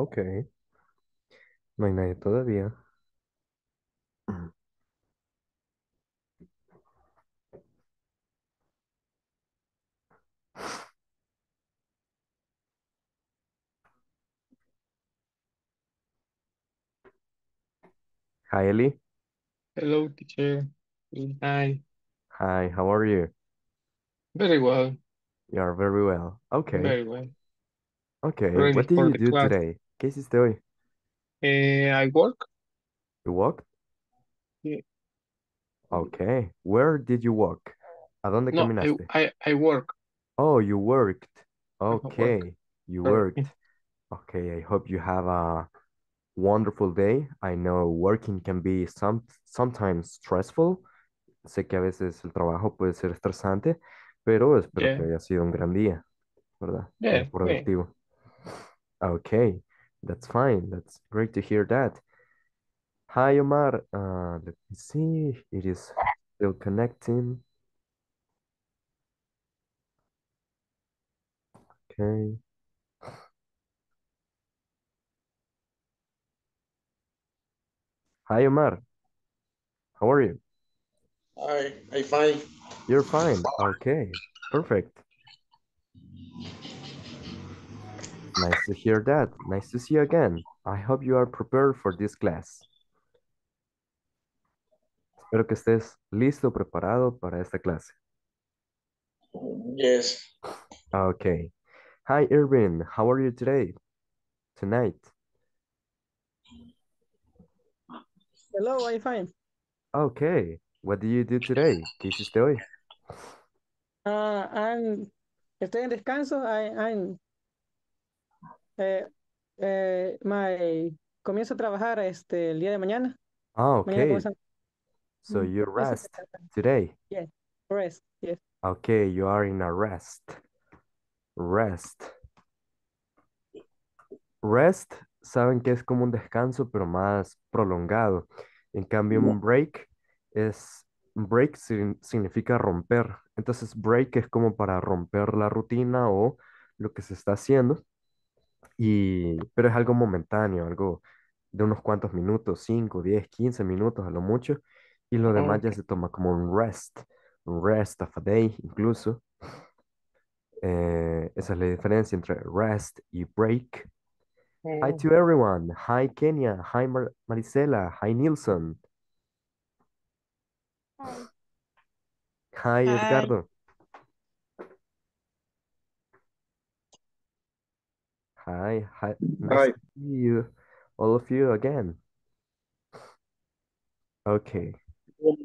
Ok, no hay nadie todavía. Mm. Hi, Ellie. Hello, teacher. Hi. Hi, how are you? Very well. You are very well. Okay. Very well. Okay. Ready What do for you the do class. today? ¿Qué hiciste hoy? Eh, I work. You walked? Sí. Okay. Where did you work? ¿A dónde No, caminaste? I, work. Oh, you worked. Okay. You worked. Okay. I hope you have a wonderful day. I know working can be some, sometimes stressful. Sé que a veces el trabajo puede ser estresante, pero espero que haya sido un gran día, ¿verdad? productivo. Okay. That's fine. That's great to hear that. Hi, Omar. Uh, let me see. It is still connecting. Okay. Hi, Omar. How are you? Hi, I'm fine. You're fine. Okay, perfect. Nice to hear that. Nice to see you again. I hope you are prepared for this class. Espero que estés listo, preparado para esta clase. Yes. Okay. Hi, Irvin. How are you today? Tonight? Hello, I'm fine. Okay. What do you do today? ¿Qué hiciste hoy? Uh, I'm, estoy en descanso. I, I'm Eh, eh, comienzo a trabajar este, el día de mañana. Ah, ok. So you rest today. Yes, rest, yes. Okay, you are in a rest. Rest. Rest, saben que es como un descanso, pero más prolongado. En cambio, un break es break significa romper. Entonces, break es como para romper la rutina o lo que se está haciendo y, pero es algo momentáneo, algo de unos cuantos minutos, 5, 10, 15 minutos a lo mucho, y lo demás ya se toma como un rest, un rest of a day incluso. Eh, esa es la diferencia entre rest y break. Hi to everyone. Hi Kenya. Hi Mar Marisela. Hi Nilsson. Hi, Hi. Edgardo. Hi, hi. Nice to see you, all of you again. Okay, Ok,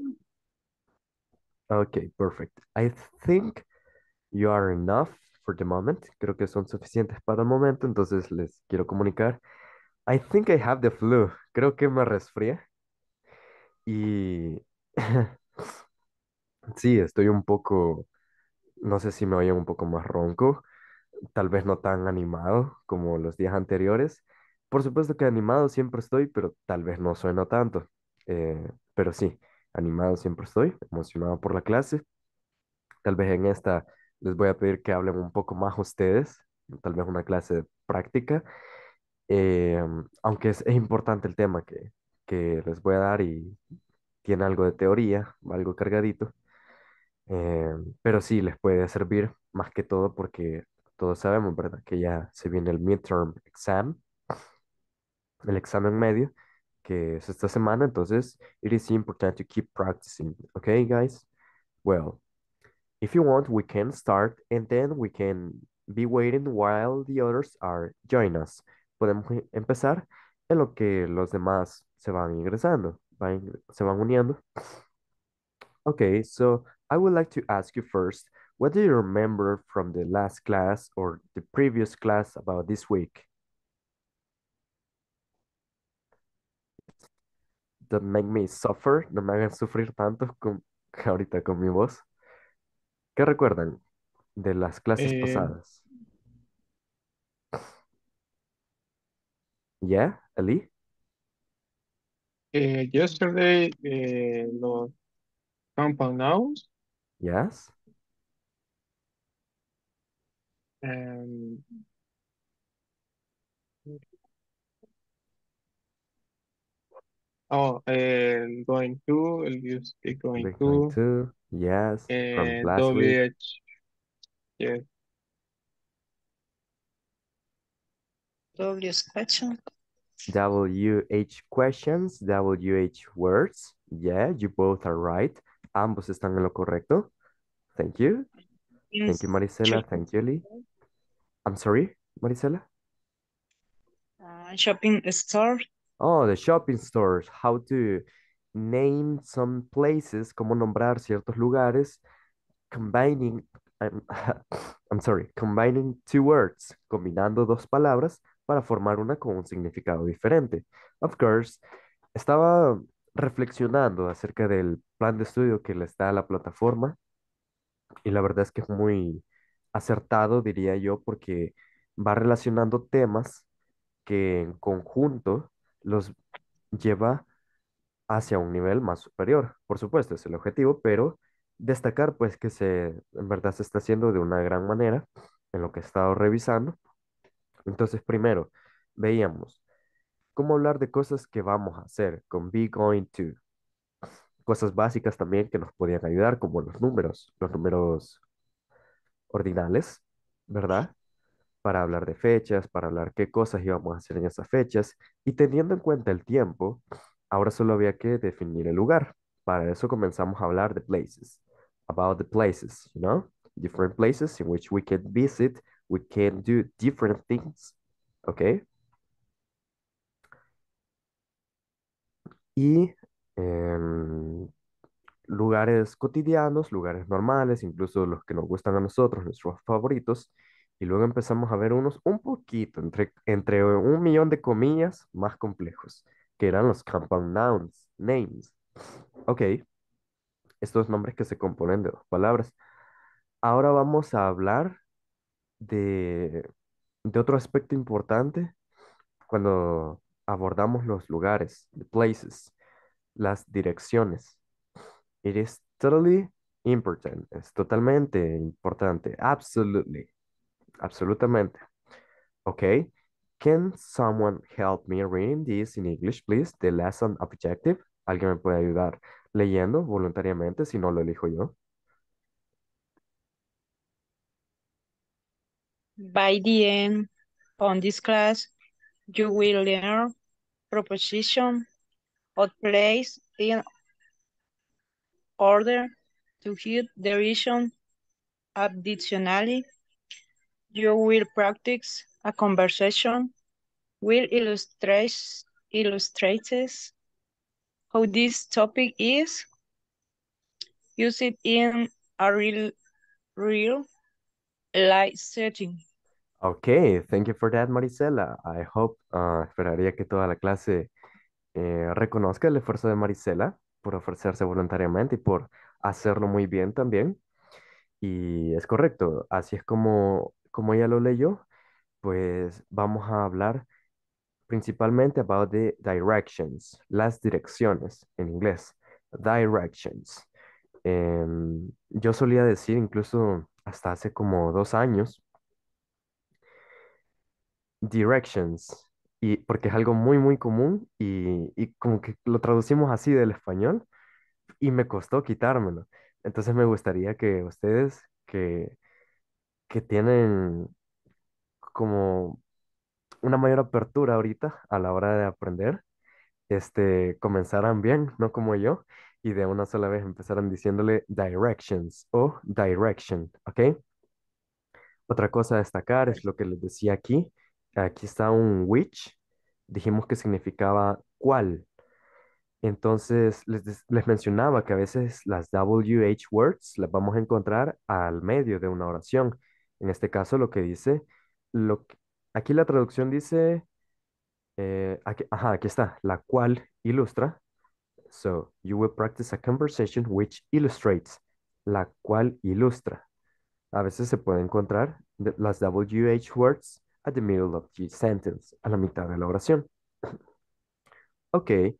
okay, perfect. I think you are enough for the moment. Creo que son suficientes para el momento, entonces les quiero comunicar. I think I have the flu. Creo que me resfrié y sí, estoy un poco, no sé si me oyen un poco más ronco tal vez no tan animado como los días anteriores. Por supuesto que animado siempre estoy, pero tal vez no sueno tanto. Eh, pero sí, animado siempre estoy, emocionado por la clase. Tal vez en esta les voy a pedir que hablen un poco más ustedes, tal vez una clase práctica, eh, aunque es, importante el tema que, les voy a dar y tiene algo de teoría, algo cargadito, eh, pero sí les puede servir más que todo porque todos sabemos, ¿verdad? Que ya se viene el midterm exam, el examen medio, que es esta semana, entonces it is important to keep practicing, ¿ok, guys? Well, if you want, we can start and then we can be waiting while the others are joining us. Podemos e-, empezar en lo que los demás se van ingresando, se van uniendo. Okay, so I would like to ask you first, What do you remember from the last class or the previous class about this week? That make me suffer, no me hagan sufrir tanto con, ahorita con mi voz. ¿Qué recuerdan de las clases eh... pasadas? Yeah, Ali? Uh, eh, yesterday, uh, eh, the compound nouns. Yes. And um, oh, uh, going to, you speak going Bitcoin to, Yes, from last week. WH, yes. WH questions, WH words. Yeah, you both are right. Ambos están en lo correcto. Thank you. Yes. Thank you, Maricela. Thank you, Lee. I'm sorry, Marisela? Ah, shopping store. Oh, the shopping stores. How to name some places, cómo nombrar ciertos lugares, combining, I'm, I'm sorry, combining two words, combinando dos palabras para formar una con un significado diferente. Of course, estaba reflexionando acerca del plan de estudio que le está a la plataforma y la verdad es que es muy acertado, diría yo, porque va relacionando temas que en conjunto los lleva hacia un nivel más superior. Por supuesto, es el objetivo, pero destacar pues que se en verdad se está haciendo de una gran manera en lo que he estado revisando. Entonces, primero, veíamos cómo hablar de cosas que vamos a hacer con be going to. Cosas básicas también que nos podían ayudar, como los números, los números ordinales, ¿verdad? Para hablar de fechas, para hablar qué cosas íbamos a hacer en esas fechas. Y teniendo en cuenta el tiempo, ahora solo había que definir el lugar. Para eso comenzamos a hablar de places, about the places, you know, different places in which we can visit, we can do different things, ¿ok? Y em, lugares cotidianos, lugares normales, incluso los que nos gustan a nosotros, nuestros favoritos, y luego empezamos a ver unos un poquito, entre, un millón de comillas, más complejos, que eran los compound nouns, names. Ok, estos nombres que se componen de dos palabras. Ahora vamos a hablar de, de otro aspecto importante cuando abordamos los lugares, the places, las direcciones. It is totally important. Es totalmente importante. Absolutely. Absolutamente. Okay. Can someone help me read this in English, please? The lesson objective. ¿Alguien me puede ayudar leyendo voluntariamente si no lo elijo yo? By the end of this class, you will learn proposition of place in order to hit the region. additionally, you will practice a conversation will illustrate illustrates how this topic is. Use it in a real real life setting. Okay, thank you for that, Marisela. I hope, uh, esperaría que toda la clase eh, reconozca el esfuerzo de Marisela por ofrecerse voluntariamente y por hacerlo muy bien también. Y es correcto, así es como, como ella lo leyó, pues vamos a hablar principalmente about the directions, las direcciones en inglés, directions. Em, yo solía decir incluso hasta hace como dos años, directions, y porque es algo muy, muy común y, como que lo traducimos así del español y me costó quitármelo. Entonces me gustaría que ustedes que, que tienen como una mayor apertura ahorita a la hora de aprender, este, comenzaran bien, no como yo, y de una sola vez empezaran diciéndole directions o direction, ¿ok? Otra cosa a destacar es lo que les decía aquí, Aquí está un which. Dijimos que significaba cuál. Entonces les, mencionaba que a veces las WH words las vamos a encontrar al medio de una oración. En este caso lo que dice, lo aquí la traducción dice, eh, aquí, ajá, aquí está, la cual ilustra. So, you will practice a conversation which illustrates, la cual ilustra. A veces se puede encontrar las WH words at the middle of the sentence, a la mitad de la oración. okay,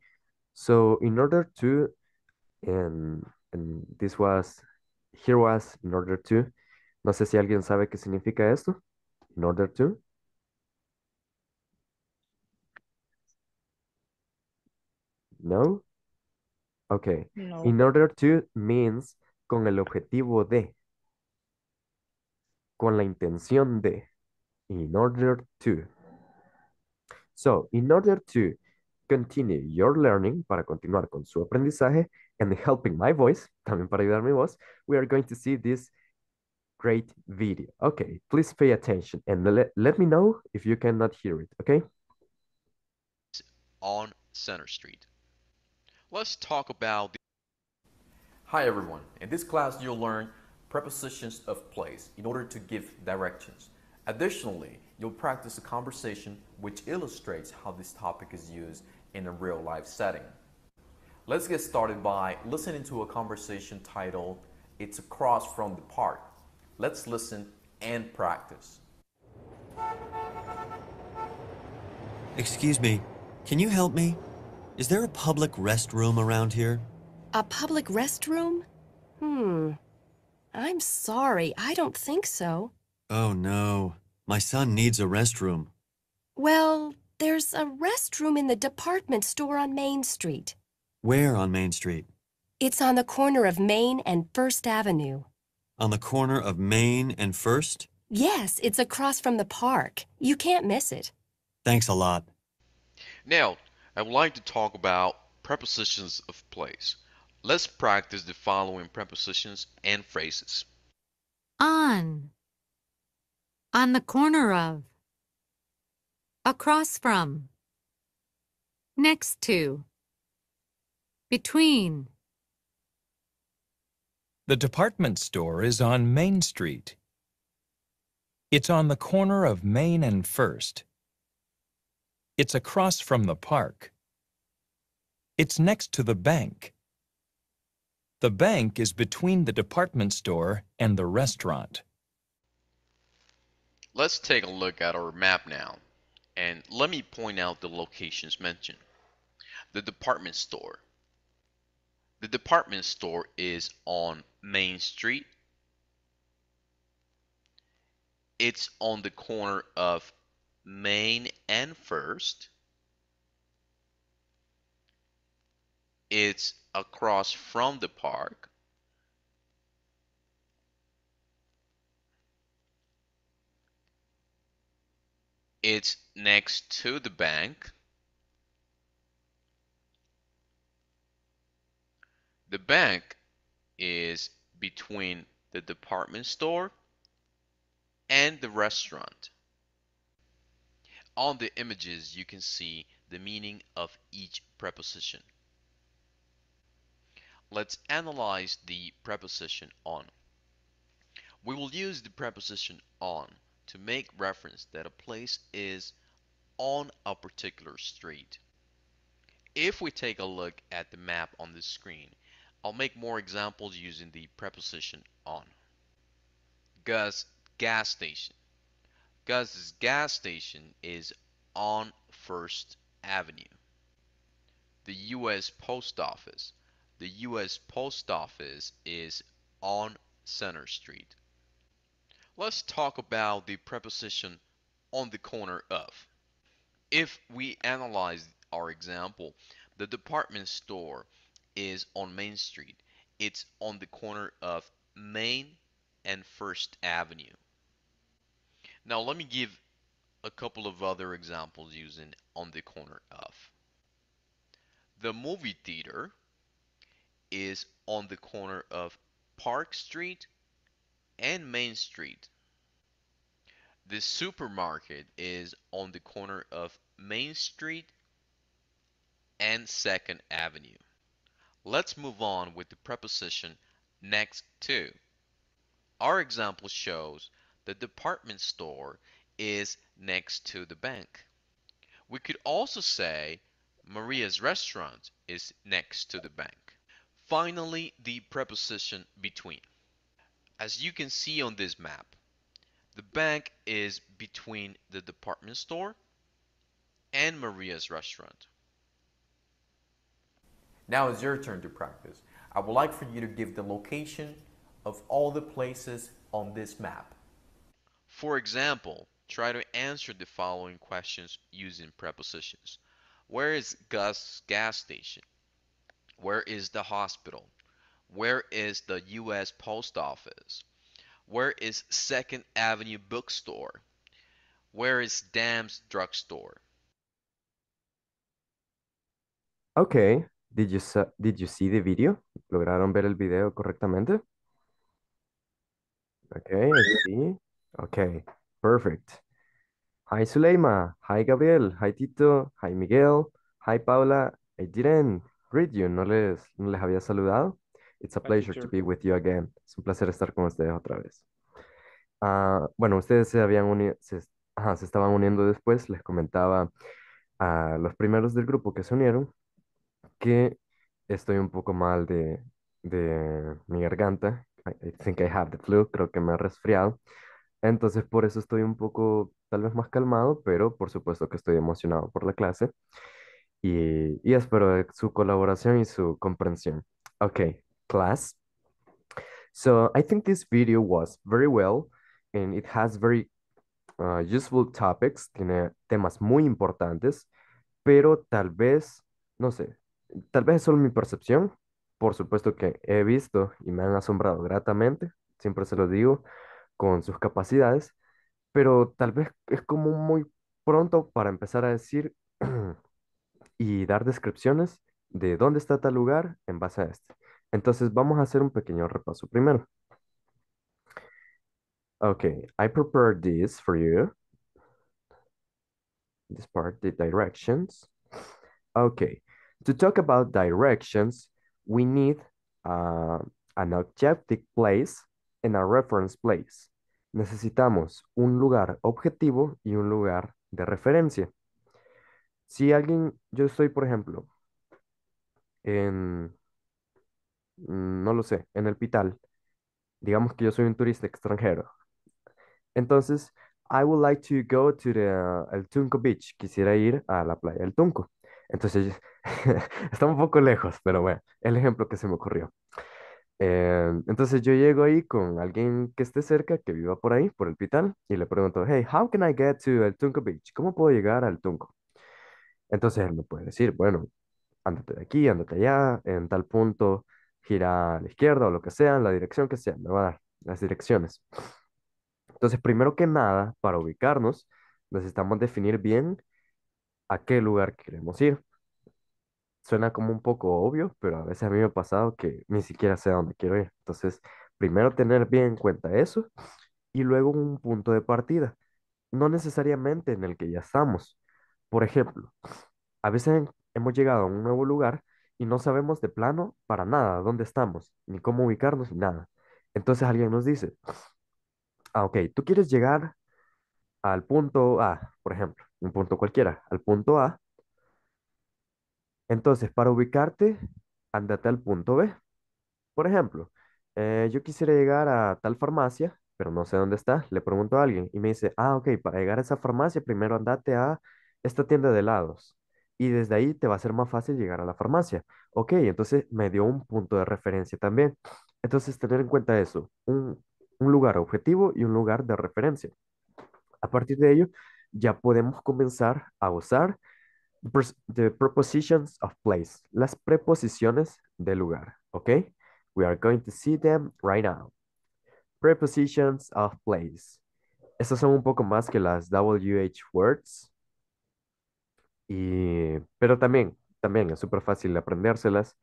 so in order to, and, this was, here was, in order to, no sé si alguien sabe qué significa esto, in order to. No? Okay. In order to means con el objetivo de, con la intención de. in order to. So, in order to continue your learning, para continuar con su aprendizaje, and helping my voice, también para ayudar mi voz, we are going to see this great video. Okay, please pay attention and le let me know if you cannot hear it, okay? On Center Street. Let's talk about... Hi everyone, in this class you'll learn prepositions of place in order to give directions. Additionally, you'll practice a conversation which illustrates how this topic is used in a real life setting. Let's get started by listening to a conversation titled, It's Across from the Park. Let's listen and practice. Excuse me, can you help me? Is there a public restroom around here? A public restroom? Hmm. I'm sorry, I don't think so. Oh no, my son needs a restroom. Well, there's a restroom in the department store on Main Street. Where on Main Street? It's on the corner of Main and First Avenue. On the corner of Main and First? Yes, it's across from the park. You can't miss it. Thanks a lot. Now, I would like to talk about prepositions of place. Let's practice the following prepositions and phrases. On on the corner of, across from, next to, between. The department store is on Main Street. It's on the corner of Main and First. It's across from the park. It's next to the bank. The bank is between the department store and the restaurant. Let's take a look at our map now and let me point out the locations mentioned. The department store. The department store is on Main Street. It's on the corner of Main and First. It's across from the park. it's next to the bank. The bank is between the department store and the restaurant. On the images you can see the meaning of each preposition. Let's analyze the preposition on. We will use the preposition on to make reference that a place is on a particular street. If we take a look at the map on the screen, I'll make more examples using the preposition on. Gus gas station. Gus's gas station is on First Avenue. The U.S. Post Office. The U.S. Post Office is on Center Street let's talk about the preposition on the corner of. If we analyze our example, the department store is on Main Street. It's on the corner of Main and First Avenue. Now let me give a couple of other examples using on the corner of. The movie theater is on the corner of Park Street and Main Street. The supermarket is on the corner of Main Street and 2nd Avenue. Let's move on with the preposition next to. Our example shows the department store is next to the bank. We could also say Maria's restaurant is next to the bank. Finally, the preposition between. As you can see on this map, the bank is between the department store and Maria's restaurant. Now it's your turn to practice. I would like for you to give the location of all the places on this map. For example, try to answer the following questions using prepositions. Where is Gus's gas station? Where is the hospital? Where is the U.S. Post Office? Where is Second Avenue Bookstore? Where is Dam's Drugstore? Okay. Did you did you see the video? ¿Lograron ver el video correctamente? Okay, I see. Okay, perfect. Hi Suleima, hi Gabriel, hi Tito, hi Miguel, hi Paula. I didn't greet you, no les, no les había saludado. It's a pleasure to be with you again. Es un placer estar con ustedes otra vez. Ah, bueno, ustedes se habían unido, se, ajá, se estaban uniendo después. Les comentaba a los primeros del grupo que se unieron que estoy un poco mal de, de mi garganta. I think I have the flu, creo que me ha resfriado. Entonces por eso estoy un poco tal vez más calmado, pero por supuesto que estoy emocionado por la clase y, y espero su colaboración y su comprensión. Ok, class. So I think this video was very well and it has very uh, useful topics, tiene temas muy importantes, pero tal vez, no sé, tal vez es solo mi percepción, por supuesto que he visto y me han asombrado gratamente, siempre se lo digo, con sus capacidades, pero tal vez es como muy pronto para empezar a decir y dar descripciones de dónde está tal lugar en base a este. Entonces vamos a hacer un pequeño repaso primero. Okay, I prepared this for you. This part, the directions. Okay, to talk about directions, we need uh, an objective place and a reference place. Necesitamos un lugar objetivo y un lugar de referencia. Si alguien, yo estoy, por ejemplo, en Mm, no lo sé, en el Pital. Digamos que yo soy un turista extranjero. Entonces, I would like to go to the, uh, el Tunco Beach. Quisiera ir a la playa del Tunco. Entonces, está un poco lejos, pero bueno, el ejemplo que se me ocurrió. Eh, entonces yo llego ahí con alguien que esté cerca, que viva por ahí, por el Pital, y le pregunto, hey, how can I get to el Tunco Beach? ¿Cómo puedo llegar al Tunco? Entonces él me puede decir, bueno, ándate de aquí, ándate allá, en tal punto gira a la izquierda o lo que sea, en la dirección que sea, me va a dar las direcciones. Entonces, primero que nada, para ubicarnos, necesitamos definir bien a qué lugar queremos ir. Suena como un poco obvio, pero a veces a mí me ha pasado que ni siquiera sé a dónde quiero ir. Entonces, primero tener bien en cuenta eso y luego un punto de partida, no necesariamente en el que ya estamos. Por ejemplo, a veces hemos llegado a un nuevo lugar y no sabemos de plano para nada dónde estamos, ni cómo ubicarnos, ni nada. Entonces alguien nos dice, ah, ok, tú quieres llegar al punto A, por ejemplo, un punto cualquiera, al punto A. Entonces, para ubicarte, andate al punto B. Por ejemplo, eh, yo quisiera llegar a tal farmacia, pero no sé dónde está, le pregunto a alguien y me dice, ah, ok, para llegar a esa farmacia primero andate a esta tienda de helados y desde ahí te va a ser más fácil llegar a la farmacia. Ok, entonces me dio un punto de referencia también. Entonces, tener en cuenta eso, un, lugar objetivo y un lugar de referencia. A partir de ello, ya podemos comenzar a usar the prepositions of place, las preposiciones de lugar, ¿ok? We are going to see them right now. Prepositions of place. Estas son un poco más que las WH words, y, pero también, también es súper fácil aprendérselas.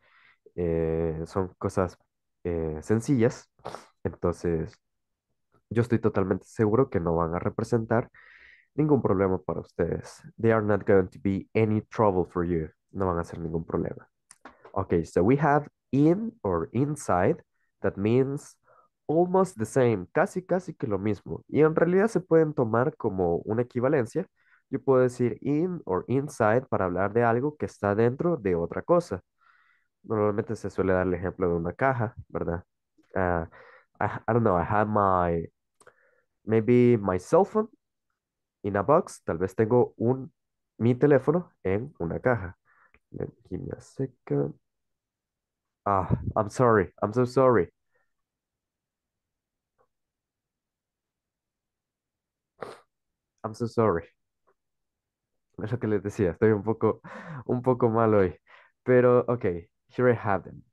Eh, son cosas eh, sencillas. Entonces, yo estoy totalmente seguro que no van a representar ningún problema para ustedes. They are not going to be any trouble for you. No van a ser ningún problema. Okay, so we have in or inside. That means almost the same, casi casi que lo mismo. Y en realidad se pueden tomar como una equivalencia yo puedo decir in or inside para hablar de algo que está dentro de otra cosa. Normalmente se suele dar el ejemplo de una caja, ¿verdad? Ah, I, don't know, I have my, maybe my cell phone in a box. Tal vez tengo un, mi teléfono en una caja. give me a second. Ah, I'm sorry. I'm so sorry. I'm so sorry. Eso que les decía, estoy un poco, un poco mal hoy. Pero, ok, here I have them.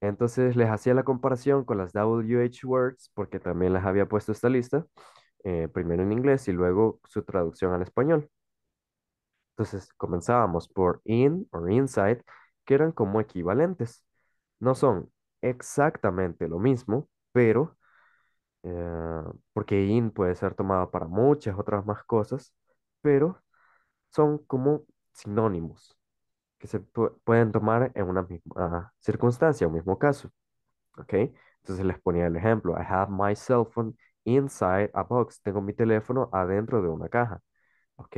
Entonces les hacía la comparación con las WH words, porque también las había puesto esta lista, eh, primero en inglés y luego su traducción al español. Entonces comenzábamos por in o inside, que eran como equivalentes. No son exactamente lo mismo, pero eh, porque in puede ser tomado para muchas otras más cosas, pero son como sinónimos que se pueden tomar en una misma circunstancia, un mismo caso. ¿Ok? Entonces les ponía el ejemplo, I have my cell phone inside a box. Tengo mi teléfono adentro de una caja. ¿Ok?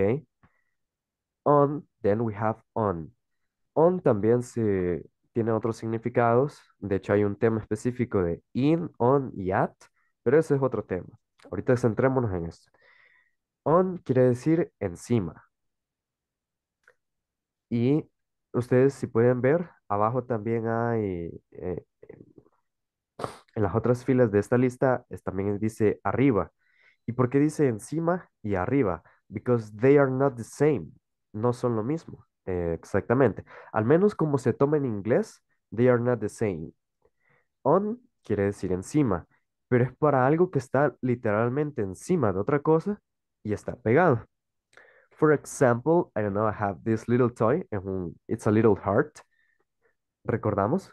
On, then we have on. On también se tiene otros significados. De hecho, hay un tema específico de in, on y at, pero ese es otro tema. Ahorita centrémonos en esto. On quiere decir encima. Y ustedes, si pueden ver, abajo también hay, eh, en las otras filas de esta lista, también dice arriba. ¿Y por qué dice encima y arriba? Because they are not the same. No son lo mismo. Eh, exactamente. Al menos como se toma en inglés, they are not the same. On quiere decir encima, pero es para algo que está literalmente encima de otra cosa y está pegado. For example, I don't know, I have this little toy, it's a little heart. Recordamos,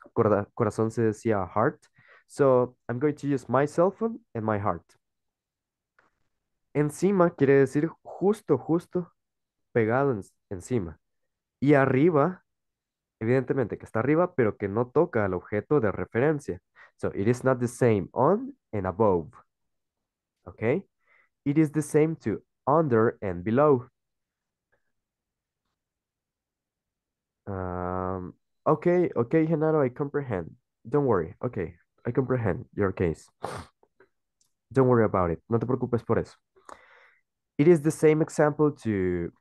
corazón se decía heart. So I'm going to use my cell phone and my heart. Encima quiere decir justo, justo, pegado encima. Y arriba, evidentemente que está arriba, pero que no toca al objeto de referencia. So it is not the same on and above. Okay? It is the same to under and below. Um, okay, okay, Genaro, I comprehend. Don't worry, okay, I comprehend your case. Don't worry about it. No te preocupes por eso. It is the same example to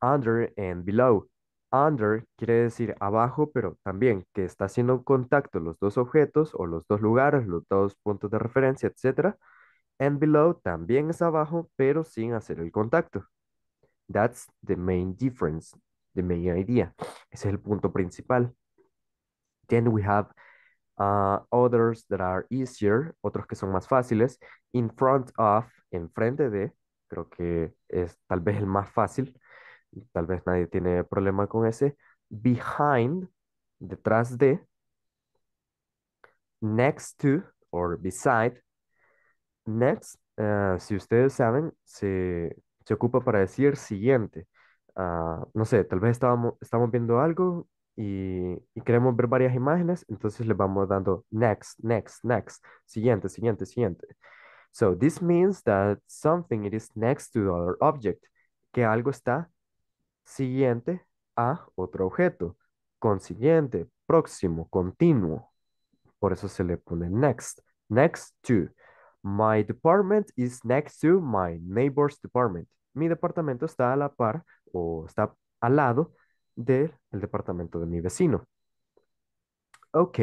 under and below. Under quiere decir abajo, pero también que está haciendo contacto los dos objetos o los dos lugares, los dos puntos de referencia, etc. And below también es abajo, pero sin hacer el contacto. That's the main difference the main idea. Ese es el punto principal. Then we have uh, others that are easier, otros que son más fáciles. In front of, enfrente de, creo que es tal vez el más fácil. Tal vez nadie tiene problema con ese. Behind, detrás de. Next to, or beside. Next, eh, si ustedes saben, se, se ocupa para decir siguiente. Ah, no sé, tal vez estábamos, estamos viendo algo y, queremos ver varias imágenes, entonces le vamos dando next, next, next, siguiente, siguiente, siguiente. So this means that something it is next to the other object, que algo está siguiente a otro objeto, consiguiente, próximo, continuo. Por eso se le pone next, next to. My department is next to my neighbor's department. Mi departamento está a la par o está al lado del departamento de mi vecino. Ok.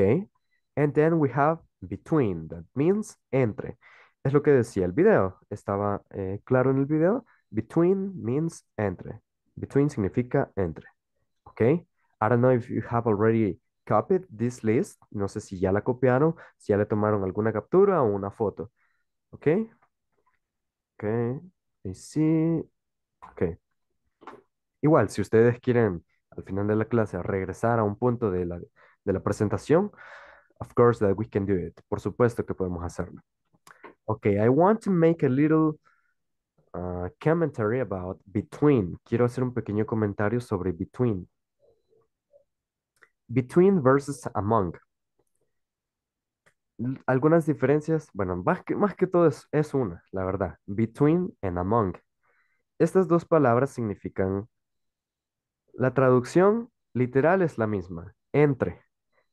and then we have between, that means entre. Es lo que decía el video, estaba eh, claro en el video, between means entre. Between significa entre. Ok. I don't know if you have already copied this list, no sé si ya la copiaron, si ya le tomaron alguna captura o una foto. Ok. Ok. I see, okay. Igual, si ustedes quieren al final de la clase regresar a un punto de la, presentación, of course that we can do it. Por supuesto que podemos hacerlo. Ok, I want to make a little uh, commentary about between. Quiero hacer un pequeño comentario sobre between. Between versus among. Algunas diferencias, bueno, más que, todo es una, la verdad. Between and among. Estas dos palabras significan la traducción literal es la misma, entre.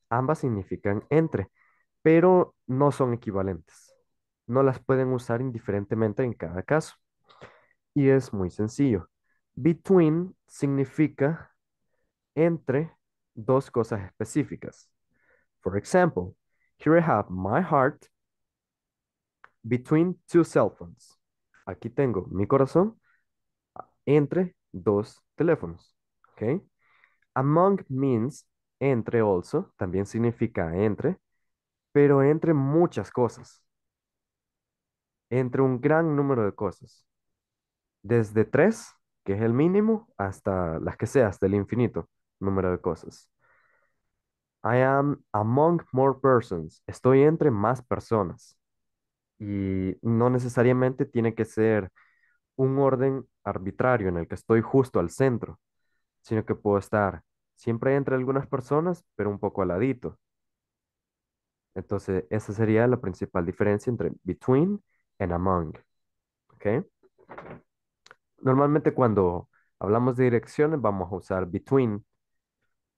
Ambas significan entre, pero no son equivalentes. No las pueden usar indiferentemente en cada caso. Y es muy sencillo. Between significa entre dos cosas específicas. For example, here I have my heart between two cell phones. Aquí tengo mi corazón entre dos teléfonos. Among means entre also, también significa entre, pero entre muchas cosas. Entre un gran número de cosas. Desde tres, que es el mínimo, hasta las que sea, hasta el infinito número de cosas. I am among more persons. Estoy entre más personas. Y no necesariamente tiene que ser un orden arbitrario en el que estoy justo al centro sino que puedo estar siempre entre algunas personas, pero un poco al ladito... Entonces, esa sería la principal diferencia entre between and among. ¿Ok? Normalmente cuando hablamos de direcciones vamos a usar between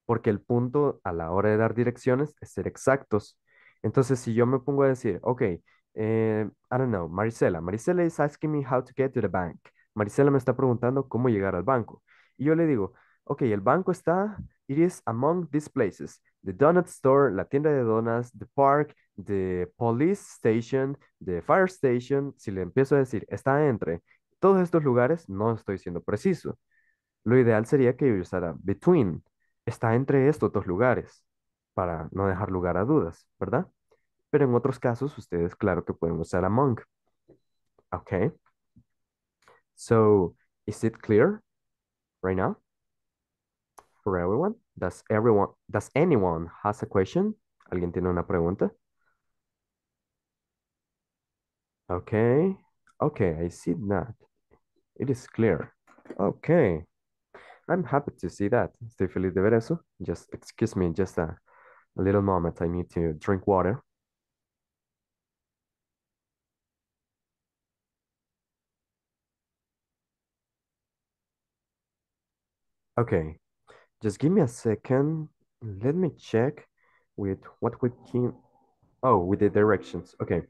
porque el punto a la hora de dar direcciones es ser exactos. Entonces, si yo me pongo a decir, ok, eh, I don't know, Marisela, Marisela is asking me how to get to the bank. Marisela me está preguntando cómo llegar al banco. Y yo le digo, ok, el banco está, it is among these places. The donut store, la tienda de donas, the park, the police station, the fire station. Si le empiezo a decir, está entre todos estos lugares, no estoy siendo preciso. Lo ideal sería que yo usara between, está entre estos dos lugares, para no dejar lugar a dudas, ¿verdad? Pero en otros casos, ustedes, claro que pueden usar among. Ok. So, is it clear right now? for everyone. Does everyone, does anyone has a question? ¿Alguien tiene una pregunta? Okay. Okay, I see that. It is clear. Okay. I'm happy to see that. Estoy feliz de ver eso. Just excuse me, just a, a little moment. I need to drink water. Okay, Just give me a second. Let me check with what we can. Oh, with the directions. Okay.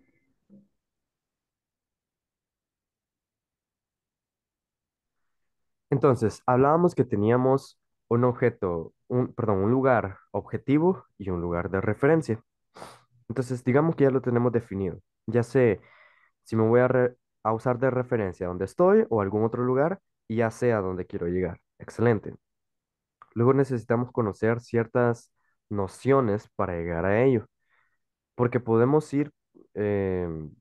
Entonces, hablábamos que teníamos un objeto, un, perdón, un lugar objetivo y un lugar de referencia. Entonces, digamos que ya lo tenemos definido. Ya sé si me voy a, usar de referencia donde estoy o algún otro lugar y ya sé a dónde quiero llegar. Excelente. Luego necesitamos conocer ciertas nociones para llegar a ello, porque podemos ir em,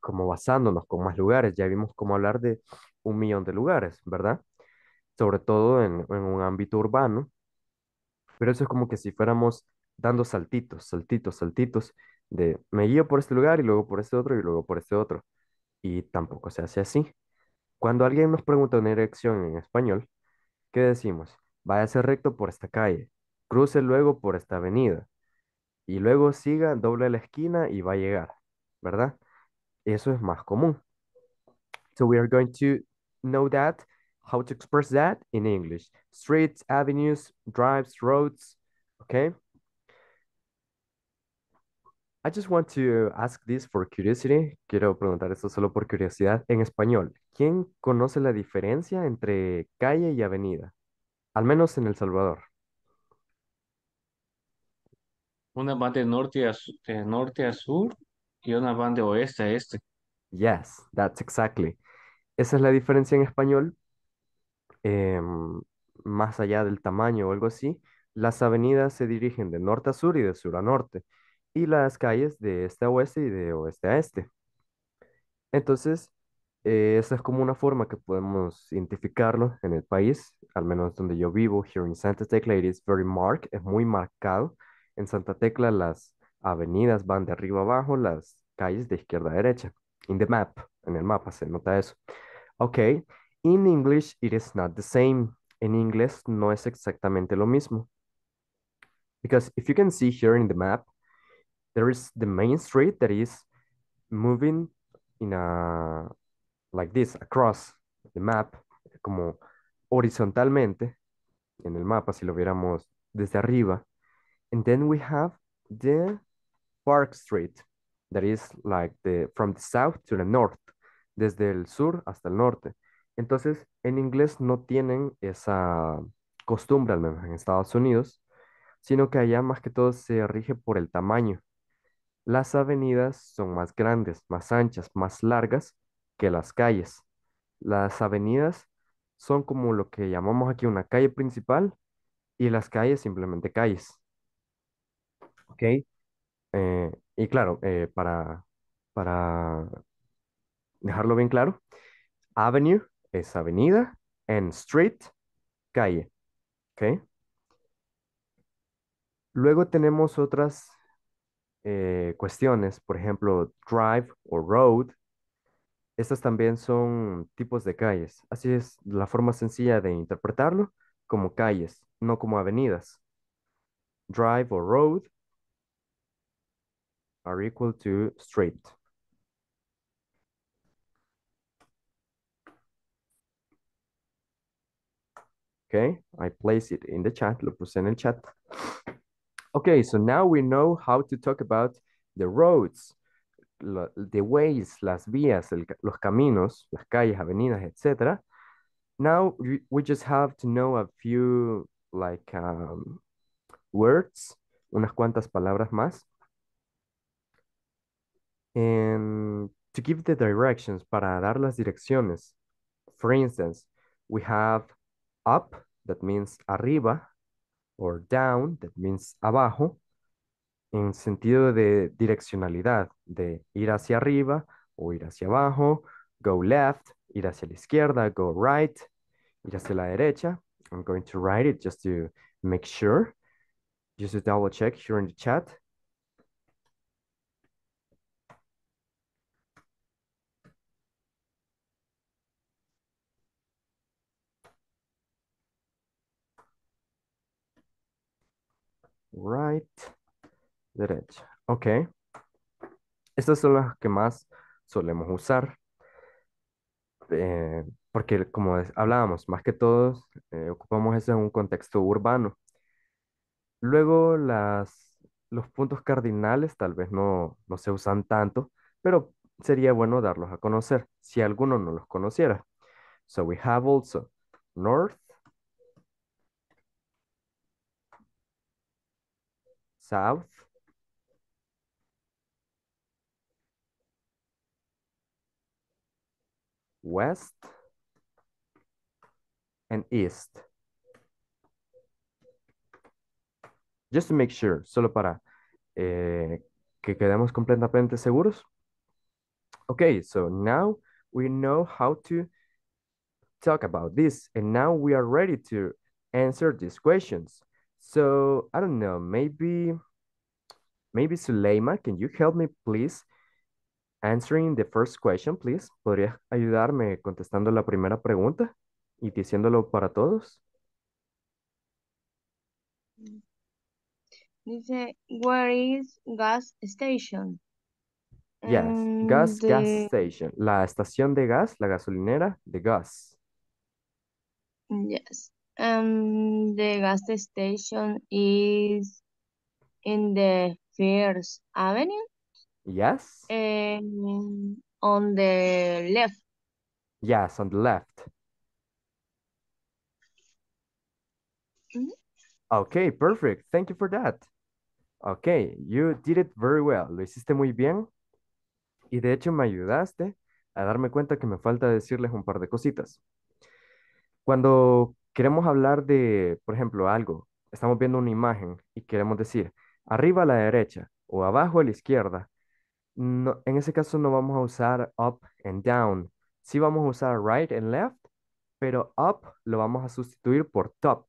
como basándonos con más lugares. Ya vimos cómo hablar de un millón de lugares, ¿verdad? Sobre todo en, en un ámbito urbano. Pero eso es como que si fuéramos dando saltitos, saltitos, saltitos de me guío por este lugar y luego por este otro y luego por este otro. Y tampoco se hace así. Cuando alguien nos pregunta una dirección en español, ¿qué decimos? ser recto por esta calle, cruce luego por esta avenida y luego siga, doble la esquina y va a llegar, ¿verdad? Eso es más común. So we are going to know that, how to express that in English. Streets, avenues, drives, roads, okay? I just want to ask this for curiosity. Quiero preguntar esto solo por curiosidad en español. ¿Quién conoce la diferencia entre calle y avenida? al menos en El Salvador. Una banda de norte a, norte a sur y una van de oeste a este. Yes, that's exactly. Esa es la diferencia en español. Em, más allá del tamaño o algo así, las avenidas se dirigen de norte a sur y de sur a norte, y las calles de este a oeste y de oeste a este. Entonces, eh, esa es como una forma que podemos identificarlo en el país, al menos donde yo vivo, here in Santa Tecla, is very marked, es muy marcado. En Santa Tecla las avenidas van de arriba abajo, las calles de izquierda a derecha. In the map, en el mapa se nota eso. Ok, in English it is not the same. En inglés no es exactamente lo mismo. Because if you can see here in the map, there is the main street that is moving in a like this, across the map, como horizontalmente en el mapa, si lo viéramos desde arriba. And then we have the Park Street, that is like the, from the south to the north, desde el sur hasta el norte. Entonces, en inglés no tienen esa costumbre, al menos en Estados Unidos, sino que allá más que todo se rige por el tamaño. Las avenidas son más grandes, más anchas, más largas que las calles. Las avenidas son como lo que llamamos aquí una calle principal y las calles simplemente calles. ¿Ok? Eh, y claro, eh, para, para dejarlo bien claro, avenue es avenida and street, calle. ¿Ok? Luego tenemos otras eh, cuestiones, por ejemplo, drive o road, estas también son tipos de calles. Así es la forma sencilla de interpretarlo como calles, no como avenidas. Drive or road are equal to street. Okay, I place it in the chat, lo puse en el chat. Okay, so now we know how to talk about the roads the ways, las vías, los caminos, las calles, avenidas, etc. Now we just have to know a few like um, words, unas cuantas palabras más. And to give the directions, para dar las direcciones. For instance, we have up, that means arriba, or down, that means abajo, en sentido de direccionalidad, de ir hacia arriba o ir hacia abajo, go left, ir hacia la izquierda, go right, ir hacia la derecha. I'm going to write it just to make sure, just to double check here in the chat. Right derecha. Ok. Estas son las que más solemos usar. Eh, porque como hablábamos, más que todos eh, ocupamos eso en un contexto urbano. Luego las, los puntos cardinales tal vez no, no se usan tanto, pero sería bueno darlos a conocer si alguno no los conociera. So we have also north, south, west and east. Just to make sure, solo para eh, que quedemos completamente seguros. Okay, so now we know how to talk about this and now we are ready to answer these questions. So I don't know, maybe, maybe Suleima, can you help me please Answering the first question, please. ¿Podrías ayudarme contestando la primera pregunta y diciéndolo para todos? Dice, where is gas station? Yes, mm, gas, gas station. La estación de gas, la gasolinera de gas. Yes. Um, the gas station is in the First Avenue. Yes. Eh, on the left. Yes, on the left. Ok, mm-hmm. Okay, perfect. Thank you for that. Okay, you did it very well. Lo hiciste muy bien. Y de hecho me ayudaste a darme cuenta que me falta decirles un par de cositas. Cuando queremos hablar de, por ejemplo, algo, estamos viendo una imagen y queremos decir arriba a la derecha o abajo a la izquierda, no, en ese caso no vamos a usar up and down. Sí vamos a usar right and left, pero up lo vamos a sustituir por top.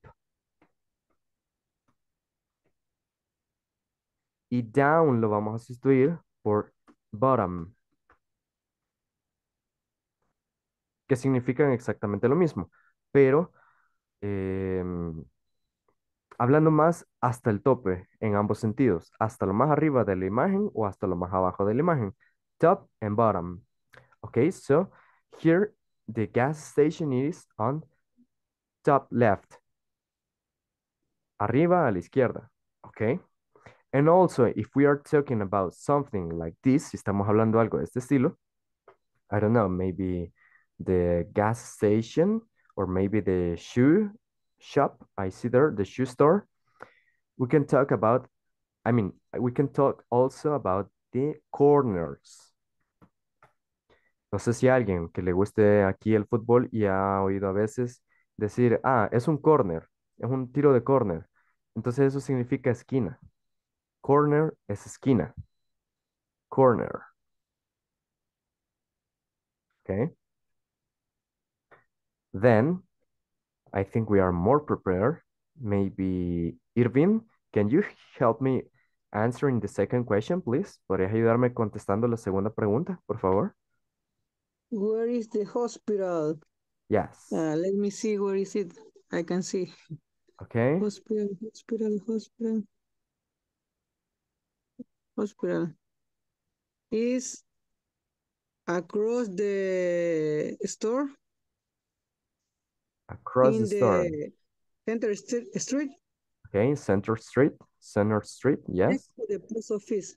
Y down lo vamos a sustituir por bottom. Que significan exactamente lo mismo. Pero eh, hablando más hasta el tope en ambos sentidos, hasta lo más arriba de la imagen o hasta lo más abajo de la imagen, top and bottom. Okay, so here the gas station is on top left. Arriba a la izquierda, okay? And also, if we are talking about something like this, si estamos hablando algo de este estilo, I don't know, maybe the gas station or maybe the shoe shop. I see there the shoe store. We can talk about, I mean, we can talk also about the corners. No sé si alguien que le guste aquí el fútbol y ha oído a veces decir, ah, es un corner, es un tiro de corner. Entonces eso significa esquina. Corner es esquina. Corner. Okay. Then I think we are more prepared. Maybe Irving, can you help me answering the second question, please? ¿Podrías ayudarme contestando la segunda pregunta, por favor? Where is the hospital? Yes. Uh, let me see where is it. I can see. Okay. Hospital, hospital, hospital. Hospital. Is across the store? Across in the, the store. Center Street. Okay, Center Street. Center Street, yes. Next to the post office.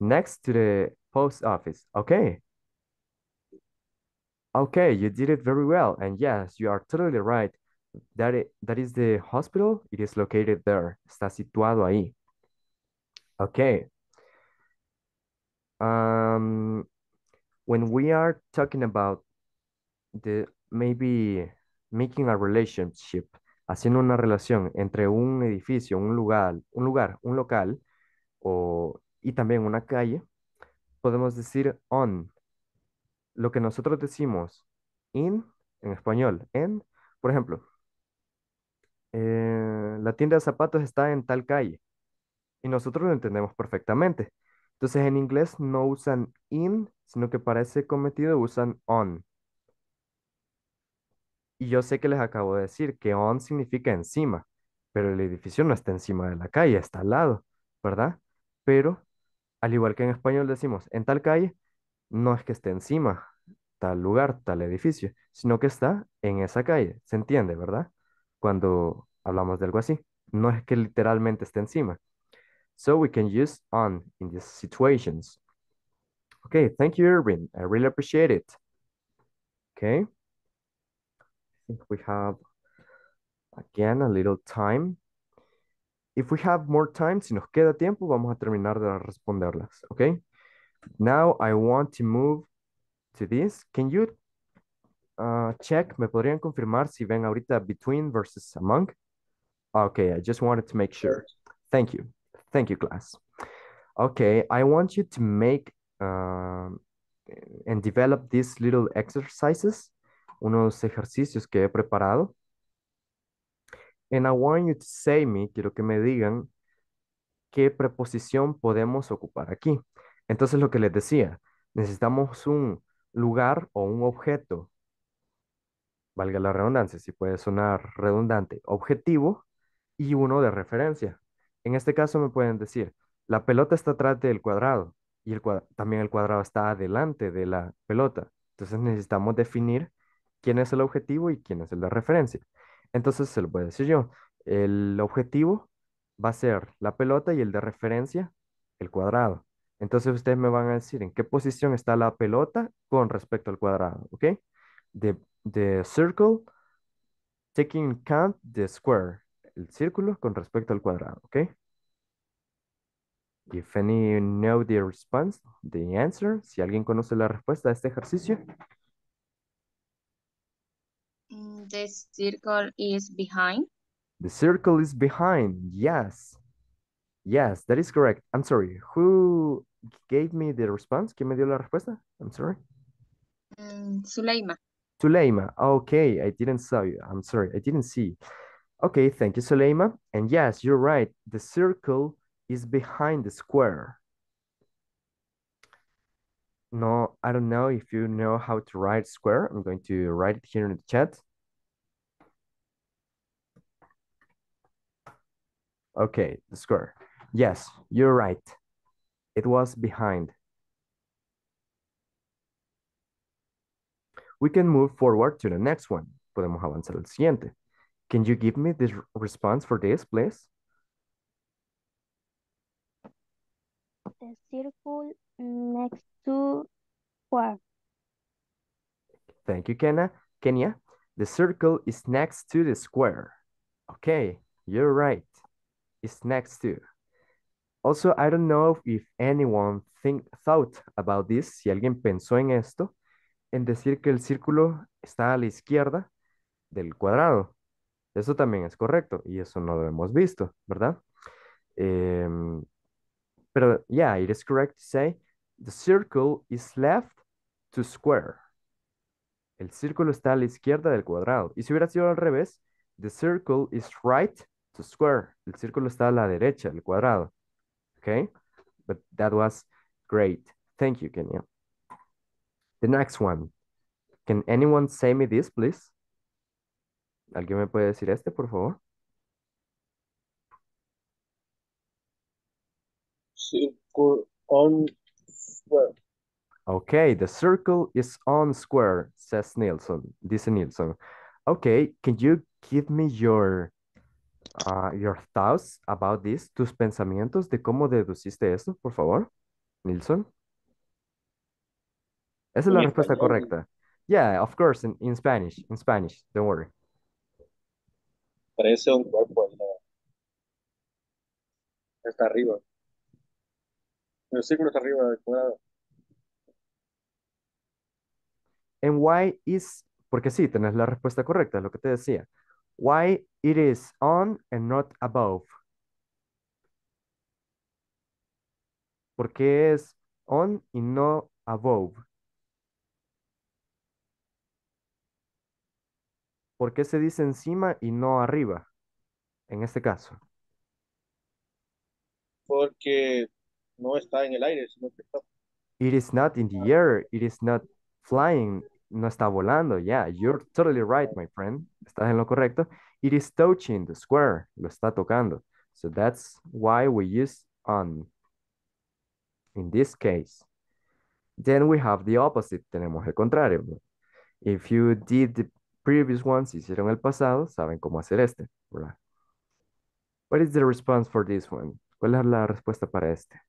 Next to the post office. Okay. Okay, you did it very well. And yes, you are totally right. That, it, that is the hospital. It is located there. Está situado ahí. Okay. Um, when we are talking about the maybe making a relationship, haciendo una relación entre un edificio, un lugar, un lugar, un local o, y también una calle, podemos decir on. Lo que nosotros decimos in en español, en, por ejemplo, eh, la tienda de zapatos está en tal calle y nosotros lo entendemos perfectamente. Entonces en inglés no usan in, sino que para ese cometido usan on. Y yo sé que les acabo de decir que on significa encima, pero el edificio no está encima de la calle, está al lado, ¿verdad? Pero, al igual que en español decimos, en tal calle, no es que esté encima, tal lugar, tal edificio, sino que está en esa calle, ¿se entiende, verdad? Cuando hablamos de algo así, no es que literalmente esté encima. So we can use on in these situations. Okay, thank you, Irving. I really appreciate it. Okay. think we have, again, a little time. If we have more time, si nos queda tiempo, vamos a terminar de responderlas, okay? Now I want to move to this. Can you uh, check, me podrían confirmar si ven ahorita between versus among? Okay, I just wanted to make sure. Thank you. Thank you, class. Okay, I want you to make uh, and develop these little exercises unos ejercicios que he preparado. En I want you to say me, quiero que me digan qué preposición podemos ocupar aquí. Entonces lo que les decía, necesitamos un lugar o un objeto, valga la redundancia, si puede sonar redundante, objetivo y uno de referencia. En este caso me pueden decir, la pelota está atrás del cuadrado y el también el cuadrado está adelante de la pelota. Entonces necesitamos definir quién es el objetivo y quién es el de referencia. Entonces se lo voy a decir yo. El objetivo va a ser la pelota y el de referencia, el cuadrado. Entonces ustedes me van a decir en qué posición está la pelota con respecto al cuadrado, ¿ok? The, the circle taking count the square, el círculo con respecto al cuadrado, ¿ok? If any know the response, the answer, si alguien conoce la respuesta a este ejercicio, the circle is behind? The circle is behind, yes. Yes, that is correct. I'm sorry. Who gave me the response? ¿Quién me dio la respuesta? I'm sorry. Um, mm, Suleima. Suleima. Okay, I didn't saw you. I'm sorry. I didn't see. Okay, thank you, Suleima. And yes, you're right. The circle is behind the square. No, I don't know if you know how to write square. I'm going to write it here in the chat. Okay, the square. Yes, you're right. It was behind. We can move forward to the next one. Podemos avanzar al siguiente. Can you give me this response for this, please? The circle next to square. Thank you, Kenya. Kenya, the circle is next to the square. Okay, you're right. is next to. Also, I don't know if anyone think, thought about this, si alguien pensó en esto, en decir que el círculo está a la izquierda del cuadrado. Eso también es correcto y eso no lo hemos visto, ¿verdad? Em, pero, yeah, it is correct to say the circle is left to square. El círculo está a la izquierda del cuadrado. Y si hubiera sido al revés, the circle is right To square. El círculo está a la derecha, el cuadrado. Okay, but that was great. Thank you, Kenya. The next one. Can anyone say me this, please? ¿Alguien me puede decir este, por favor? Circle on square. Okay, the circle is on square, says Nielsen. This is Okay, can you give me your uh, your thoughts about this, tus pensamientos de cómo deduciste esto, por favor, Nilsson. Esa es la respuesta correcta. Yeah, of course, in, in, Spanish, in Spanish, don't worry. Parece un cuerpo Está arriba. El círculo está arriba del cuadrado. And why is, porque sí, tenés la respuesta correcta, lo que te decía why it is on and not above. ¿Por qué es on y no above? ¿Por qué se dice encima y no arriba? En este caso. Porque no está en el aire, sino que está. It is not in the air, it is not flying, no está volando. Yeah, you're totally right, my friend. Estás en lo correcto. It is touching the square. Lo está tocando. So that's why we use on in this case. Then we have the opposite. Tenemos el contrario. If you did the previous ones, hicieron el pasado, saben cómo hacer este. ¿verdad? What is the response for this one? ¿Cuál es la respuesta para este?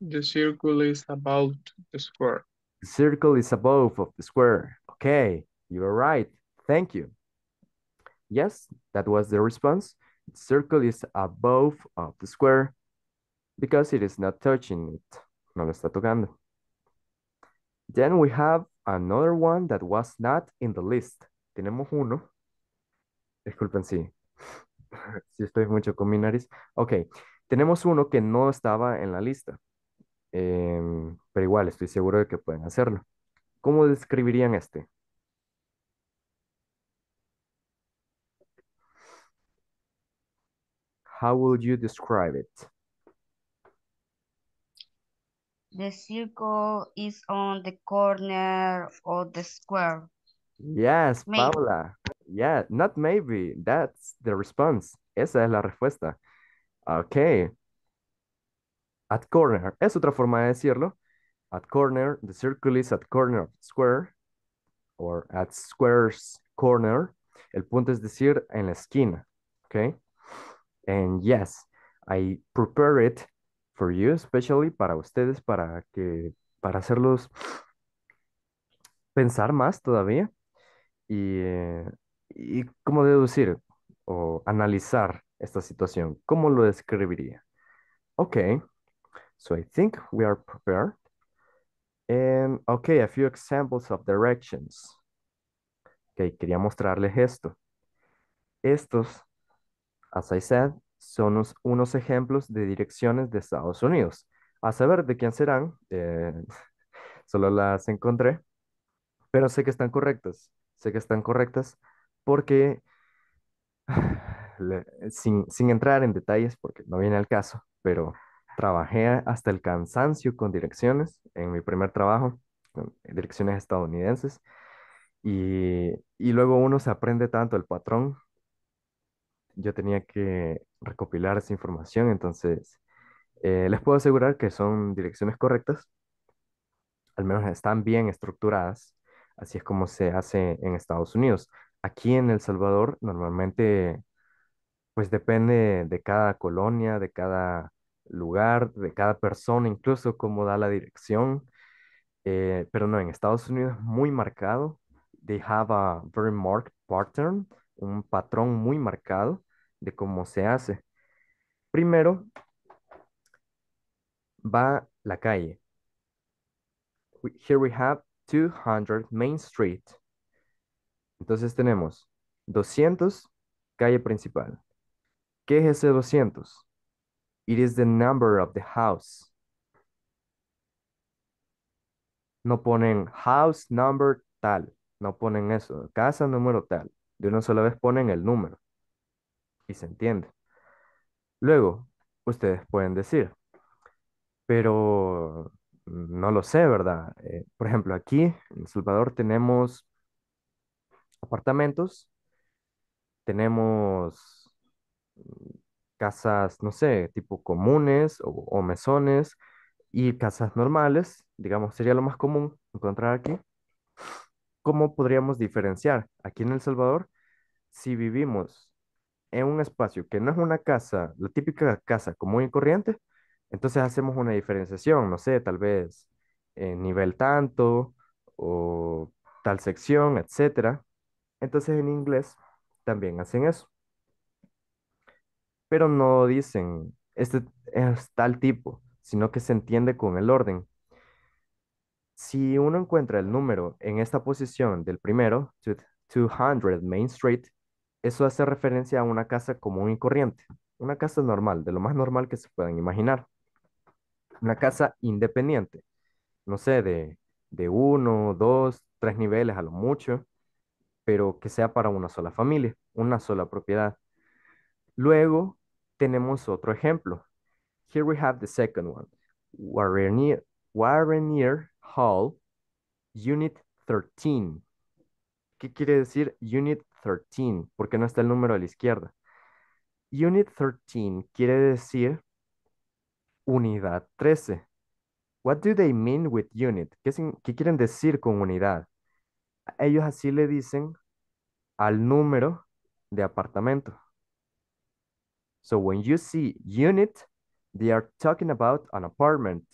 The circle is about the square. circle is above of the square. Okay, you are right. Thank you. Yes, that was the response. circle is above of the square because it is not touching it. No lo está tocando. Then we have another one that was not in the list. Tenemos uno. Disculpen si, si estoy mucho con mi tenemos uno que no estaba en la lista. Em, pero igual estoy seguro de que pueden hacerlo. ¿Cómo describirían este? How would you describe it? The circle is on the corner of the square. Yes, Paula. Yeah, not maybe. That's the response. Esa es la respuesta. Ok. At corner. Es otra forma de decirlo at corner, the circle is at corner square or at square's corner. El punto es decir, en la esquina, okay? And yes, I prepare it for you, especially para ustedes, para que, para hacerlos pensar más todavía y, y cómo deducir o analizar esta situación. ¿Cómo lo describiría? Okay, so I think we are prepared. Ok, a few examples of directions. Ok, quería mostrarles esto. Estos, as I said, son unos, unos ejemplos de direcciones de Estados Unidos. A saber de quién serán, eh, solo las encontré, pero sé que están correctas. Sé que están correctas porque, sin, sin entrar en detalles, porque no viene al caso, pero Trabajé hasta el cansancio con direcciones en mi primer trabajo, con direcciones estadounidenses. Y, luego uno se aprende tanto el patrón. Yo tenía que recopilar esa información, entonces eh, les puedo asegurar que son direcciones correctas, al menos están bien estructuradas, así es como se hace en Estados Unidos. Aquí en El Salvador normalmente pues depende de cada colonia, de cada lugar, de cada persona, incluso cómo da la dirección. Eh, pero no, en Estados Unidos muy marcado. They have a very marked pattern, un patrón muy marcado de cómo se hace. Primero, va la calle. Here we have 200 Main Street. Entonces tenemos 200, calle principal. ¿Qué es ese 200? It is the number of the house. No ponen house number tal. No ponen eso. Casa número tal. De una sola vez ponen el número. Y se entiende. Luego, ustedes pueden decir, pero no lo sé, ¿verdad? Eh, por ejemplo, aquí en Salvador tenemos apartamentos, tenemos casas, no sé, tipo comunes o, mesones y casas normales, digamos, sería lo más común encontrar aquí. ¿Cómo podríamos diferenciar aquí en El Salvador si vivimos en un espacio que no es una casa, la típica casa común y corriente, entonces hacemos una diferenciación, no sé, tal vez nivel tanto o tal sección, etcétera. Entonces en inglés también hacen eso pero no dicen, este es tal tipo, sino que se entiende con el orden. Si uno encuentra el número en esta posición del primero, 200 Main Street, eso hace referencia a una casa común y corriente, una casa normal, de lo más normal que se pueden imaginar. Una casa independiente, no sé, de, de uno, dos, tres niveles a lo mucho, pero que sea para una sola familia, una sola propiedad. Luego, tenemos otro ejemplo. Here we have the second one. Warrenier, Hall, Unit 13. ¿Qué quiere decir Unit 13? Porque no está el número a la izquierda. Unit 13 quiere decir unidad 13. What do they mean with unit? ¿Qué, quieren decir con unidad? Ellos así le dicen al número de apartamento. So when you see unit, they are talking about an apartment.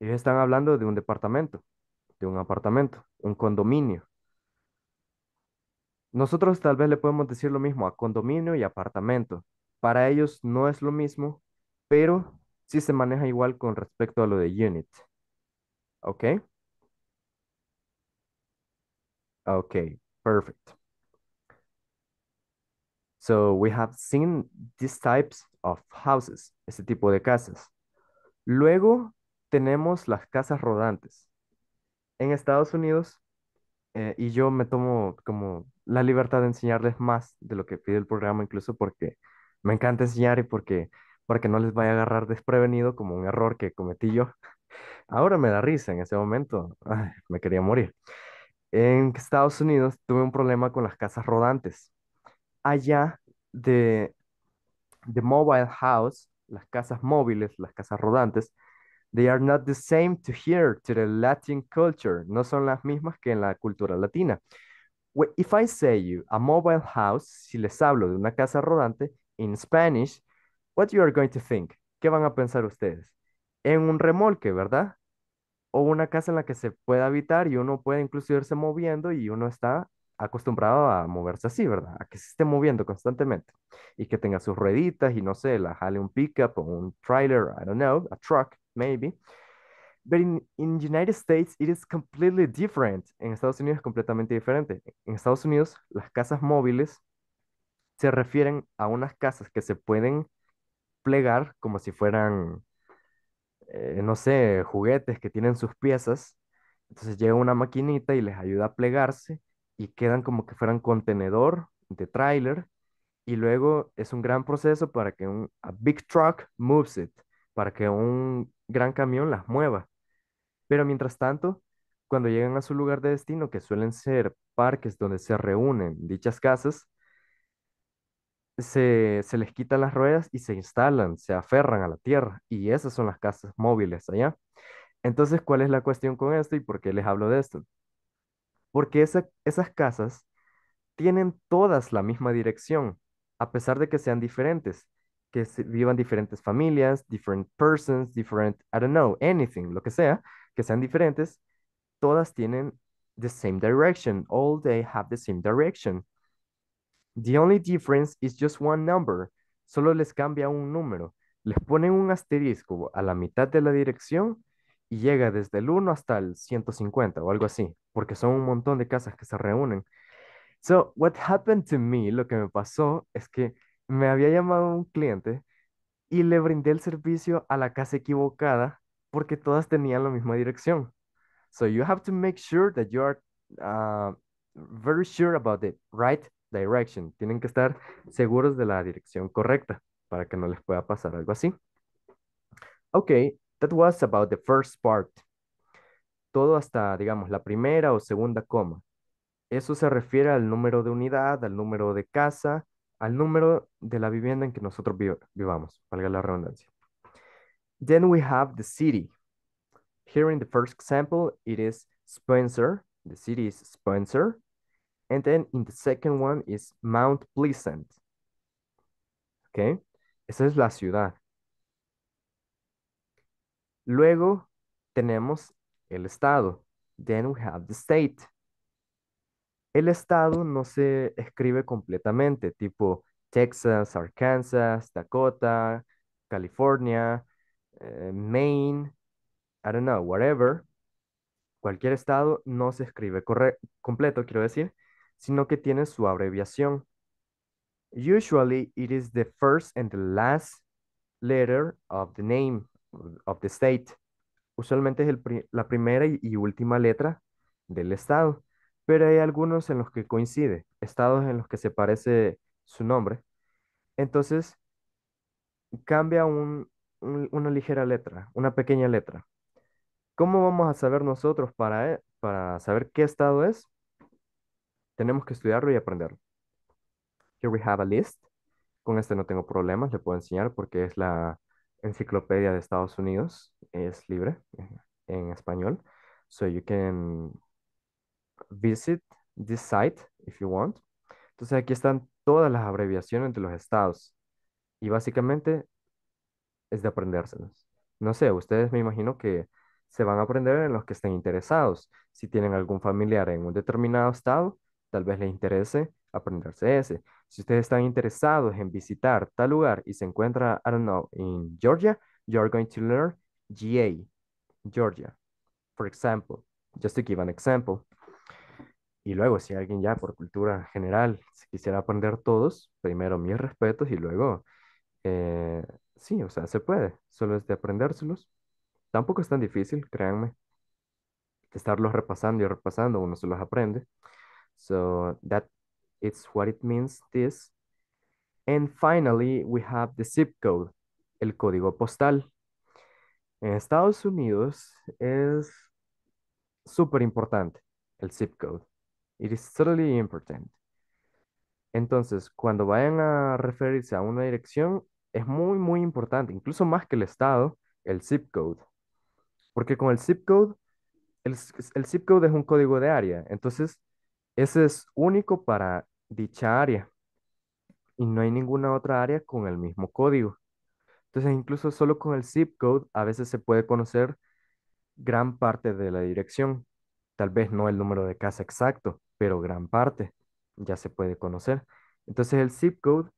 Ellos están hablando de un departamento, de un apartamento, un condominio. Nosotros tal vez le podemos decir lo mismo a condominio y apartamento. Para ellos no es lo mismo, pero sí se maneja igual con respecto a lo de unit. ¿Ok? Ok, perfecto. So we have seen these types of houses, ese tipo de casas. Luego tenemos las casas rodantes. En Estados Unidos, eh, y yo me tomo como la libertad de enseñarles más de lo que pide el programa, incluso porque me encanta enseñar y porque, porque no les vaya a agarrar desprevenido como un error que cometí yo. Ahora me da risa en ese momento. me quería morir. En Estados Unidos tuve un problema con las casas rodantes allá de, de mobile house, las casas móviles, las casas rodantes, they are not the same to here, to the Latin culture. No son las mismas que en la cultura latina. If I say you a mobile house, si les hablo de una casa rodante, in Spanish, what you are going to think? ¿Qué van a pensar ustedes? En un remolque, ¿verdad? O una casa en la que se pueda habitar y uno puede incluso irse moviendo y uno está acostumbrado a moverse así, ¿verdad? A que se esté moviendo constantemente y que tenga sus rueditas y no sé, la jale un pickup o un trailer, I don't know, a truck, maybe. But in, in United States it is completely different. En Estados Unidos es completamente diferente. En Estados Unidos las casas móviles se refieren a unas casas que se pueden plegar como si fueran, eh, no sé, juguetes que tienen sus piezas. Entonces llega una maquinita y les ayuda a plegarse y quedan como que fueran contenedor de tráiler y luego es un gran proceso para que un big truck moves it, para que un gran camión las mueva. Pero mientras tanto, cuando llegan a su lugar de destino, que suelen ser parques donde se reúnen dichas casas, se, se les quitan las ruedas y se instalan, se aferran a la tierra. Y esas son las casas móviles allá. Entonces, ¿cuál es la cuestión con esto y por qué les hablo de esto? porque esas casas tienen todas la misma dirección, a pesar de que sean diferentes, que vivan diferentes familias, different persons, different, I don't know, anything, lo que sea, que sean diferentes, todas tienen the same direction. All they have the same direction. The only difference is just one number. Solo les cambia un número. Les ponen un asterisco a la mitad de la dirección y llega desde el 1 hasta el 150 o algo así, porque son un montón de casas que se reúnen. So, what happened to me, lo que me pasó es que me había llamado un cliente y le brindé el servicio a la casa equivocada porque todas tenían la misma dirección. So, you have to make sure that you are ah, very sure about the right direction. Tienen que estar seguros de la dirección correcta para que no les pueda pasar algo así. Okay, That was about the first part. Todo hasta, digamos, la primera o segunda coma. Eso se refiere al número de unidad, al número de casa, al número de la vivienda en que nosotros vivamos, valga la redundancia. Then we have the city. Here in the first example, it is Spencer. The city is Spencer. And then in the second one is Mount Pleasant. Okay. Esa es la ciudad. Luego tenemos el Estado. Then we have the state. El Estado no se escribe completamente, tipo Texas, Arkansas, Dakota, California, eh, Maine, I don't know, whatever. Cualquier estado no se escribe completo, quiero decir, sino que tiene su abreviación. Usually it is the first and the last letter of the name of the state. Usualmente es la primera y, última letra del estado, pero hay algunos en los que coincide, estados en los que se parece su nombre. Entonces, cambia una ligera letra, una pequeña letra. ¿Cómo vamos a saber nosotros para, eh, para saber qué estado es? Tenemos que estudiarlo y aprenderlo. Here we have a list. Con este no tengo problemas, le puedo enseñar porque es la enciclopedia de Estados Unidos es libre en español. So you can visit this site if you want. Entonces aquí están todas las abreviaciones de los estados. Y básicamente es de aprendérselas. No sé, ustedes me imagino que se van a aprender en los que estén interesados. Si tienen algún familiar en un determinado estado, tal vez les interese aprenderse CS. Si ustedes están interesados en visitar tal lugar y se encuentra, I don't know, in Georgia, you're going to learn GA, Georgia, for example, just to give an example. Y luego, si alguien ya por cultura general quisiera aprender todos, primero mis respetos y luego, eh, sí, o sea, se puede, solo es de aprendérselos. Tampoco es tan difícil, créanme. Estarlos repasando y repasando, uno se los aprende. So that It's what it means, this. And finally, we have the zip code, el código postal. En Estados Unidos es súper importante el zip code. It is totally important. Entonces, cuando vayan a referirse a una dirección, es muy, muy importante, incluso más que el estado, el zip code. Porque con el zip code, el, el zip code es un código de área. Entonces, ese es único para dicha área y no hay ninguna otra área con el mismo código. Entonces, incluso solo con el zip code a veces se puede conocer gran parte de la dirección. Tal vez no el número de casa exacto, pero gran parte ya se puede conocer. Entonces, el zip code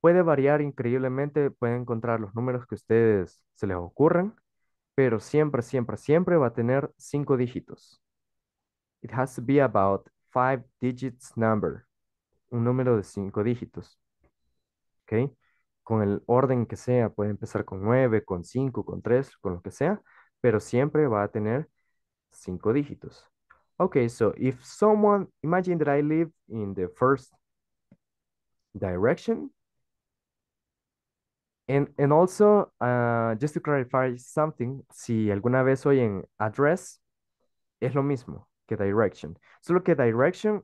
puede variar increíblemente, pueden encontrar los números que ustedes se les ocurran, pero siempre, siempre, siempre va a tener cinco dígitos. It has to be about five digits number, un número de cinco dígitos. ¿Ok? Con el orden que sea, puede empezar con nueve con cinco, con tres, con lo que sea, pero siempre va a tener cinco dígitos. ok, so if someone, imagine that I live in the first direction. And, also, uh, just to clarify something, si alguna vez soy en address, es lo mismo que direction. Solo que direction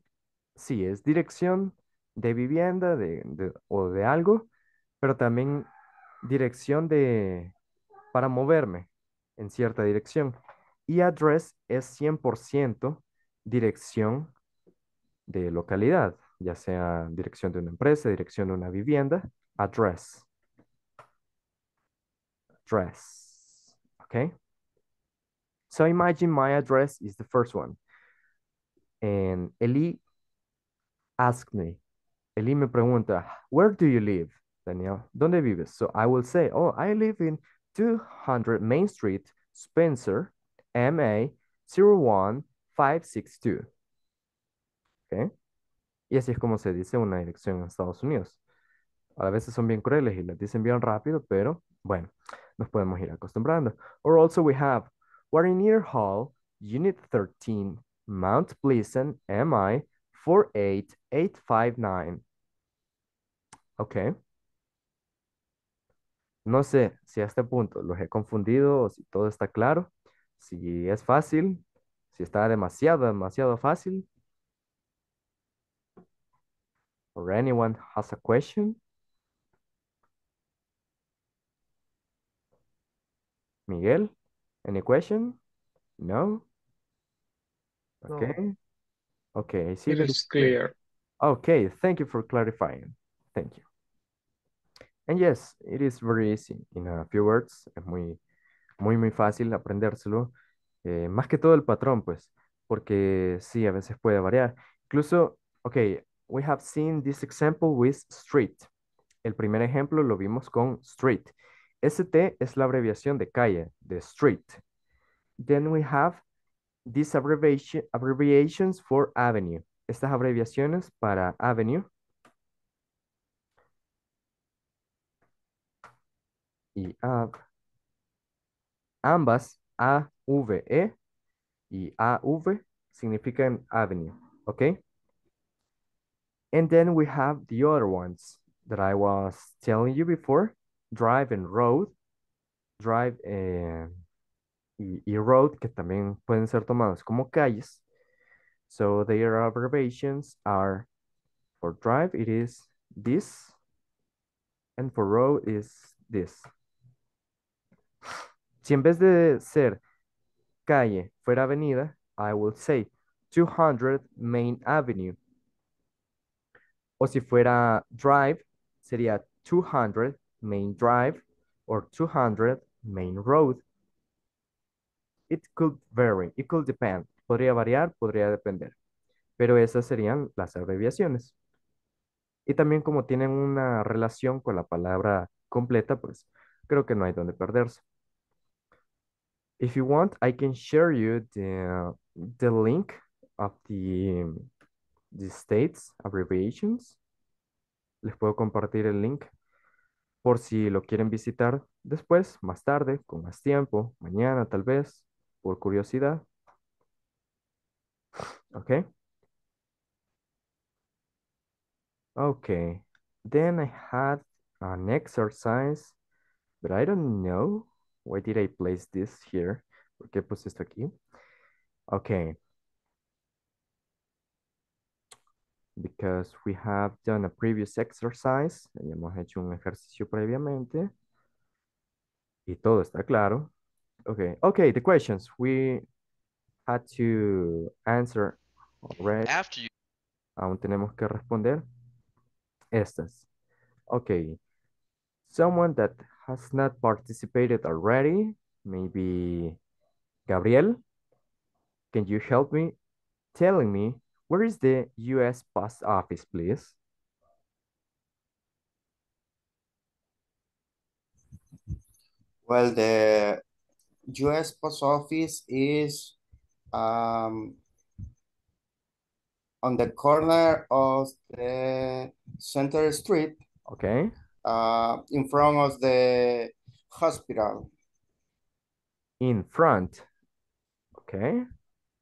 sí es dirección de vivienda o de algo, pero también dirección de para moverme en cierta dirección. Y address es 100% dirección de localidad, ya sea dirección de una empresa, dirección de una vivienda, address. Address. Okay? So imagine my address is the first one. And Eli asked me, Eli me pregunta, where do you live, Daniel? ¿Dónde vives? So I will say, oh, I live in 200 Main Street, Spencer, MA 01562. ¿Okay? Y así es como se dice una dirección en Estados Unidos. A veces son bien crueles y las dicen bien rápido, pero bueno, nos podemos ir acostumbrando. Or also we have, we're in hall, unit 13, Mount Pleasant MI 48859. Ok. No sé si a este punto los he confundido o si todo está claro, si es fácil, si está demasiado, demasiado fácil. Or anyone has a question? Miguel, any question? No? Okay. Okay, It is clear. Okay, thank you for clarifying. Thank you. And yes, it is very easy in a few words. Es muy, muy, muy fácil aprendérselo. Eh, más que todo el patrón, pues, porque sí, a veces puede variar. Incluso, ok, we have seen this example with street. El primer ejemplo lo vimos con street. ST es la abreviación de calle, de street. Then we have These abbreviation, abbreviations for avenue. Estas abreviaciones para avenue. Y ab, ambas a v e y a v significan avenue, okay? And then we have the other ones that I was telling you before, drive and road, drive and y, road, que también pueden ser tomados como calles. So their abbreviations are for drive it is this and for road is this. Si en vez de ser calle fuera avenida, I will say 200 Main Avenue. O si fuera drive, sería 200 Main Drive or 200 Main Road. It could vary, it could depend. Podría variar, podría depender. Pero esas serían las abreviaciones. Y también como tienen una relación con la palabra completa, pues creo que no hay donde perderse. If you want, I can share you the, link of the, the states abbreviations. Les puedo compartir el link por si lo quieren visitar después, más tarde, con más tiempo, mañana tal vez por curiosidad. Okay. Okay. Then I had an exercise, but I don't know why did I place this here. ¿Por qué puse esto aquí? Okay. Because we have done a previous exercise, hemos hecho un ejercicio previamente y todo está claro. Okay. Okay. The questions we had to answer already. After you. Aún tenemos que responder estas. Okay. Someone that has not participated already, maybe Gabriel, can you help me telling me where is the US post office, please? Well, the US post office is um, on the corner of the center street. Okay. Uh, in front of the hospital. In front. Okay.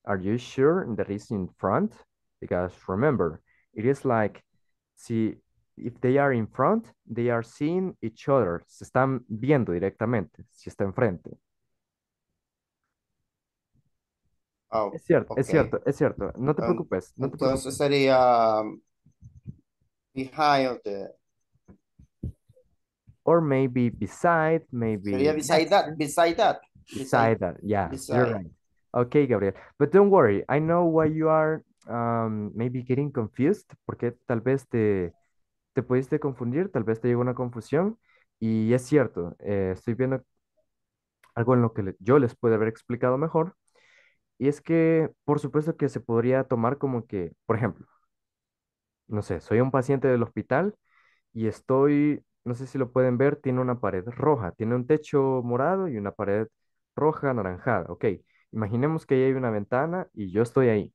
Are you sure that is in front? Because remember, it is like, see, if they are in front, they are seeing each other. Se están viendo directamente, si está enfrente. Ah, es cierto, es cierto, es cierto. No te preocupes. No te Entonces sería behind the... Or maybe beside, maybe... Sería beside that, beside that. Beside, that, yeah, you're right. Okay, Gabriel. But don't worry, I know why you are um, maybe getting confused, porque tal vez te, te pudiste confundir, tal vez te llegó una confusión. Y es cierto, eh, estoy viendo algo en lo que yo les puedo haber explicado mejor, y es que, por supuesto que se podría tomar como que, por ejemplo, no sé, soy un paciente del hospital y estoy, no sé si lo pueden ver, tiene una pared roja, tiene un techo morado y una pared roja anaranjada. Ok, imaginemos que ahí hay una ventana y yo estoy ahí.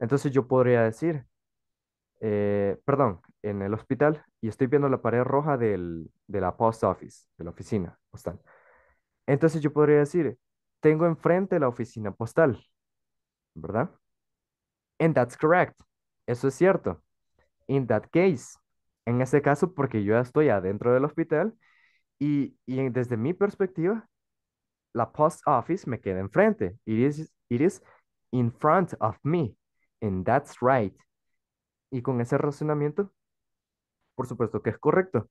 Entonces yo podría decir, eh, perdón, en el hospital y estoy viendo la pared roja de la post office, de la oficina postal. Entonces yo podría decir, tengo enfrente la oficina postal, ¿verdad? And that's correct. Eso es cierto. In that case, en ese caso, porque yo ya estoy adentro del hospital y, desde mi perspectiva, la post office me queda enfrente. It is, it is in front of me. And that's right. Y con ese razonamiento, por supuesto que es correcto.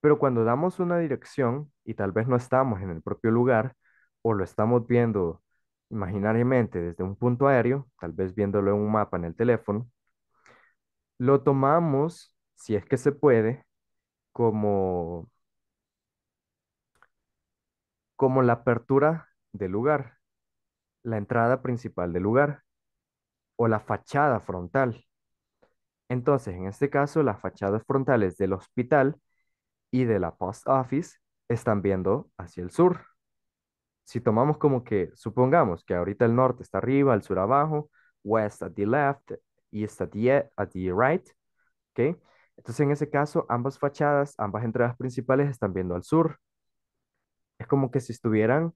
Pero cuando damos una dirección y tal vez no estamos en el propio lugar, o lo estamos viendo imaginariamente desde un punto aéreo, tal vez viéndolo en un mapa en el teléfono, lo tomamos, si es que se puede, como, como la apertura del lugar, la entrada principal del lugar o la fachada frontal. Entonces, en este caso, las fachadas frontales del hospital y de la post office están viendo hacia el sur si tomamos como que, supongamos que ahorita el norte está arriba, el sur abajo, west at the left, east e, at the, right, ¿ok? Entonces en ese caso, ambas fachadas, ambas entradas principales están viendo al sur. Es como que si estuvieran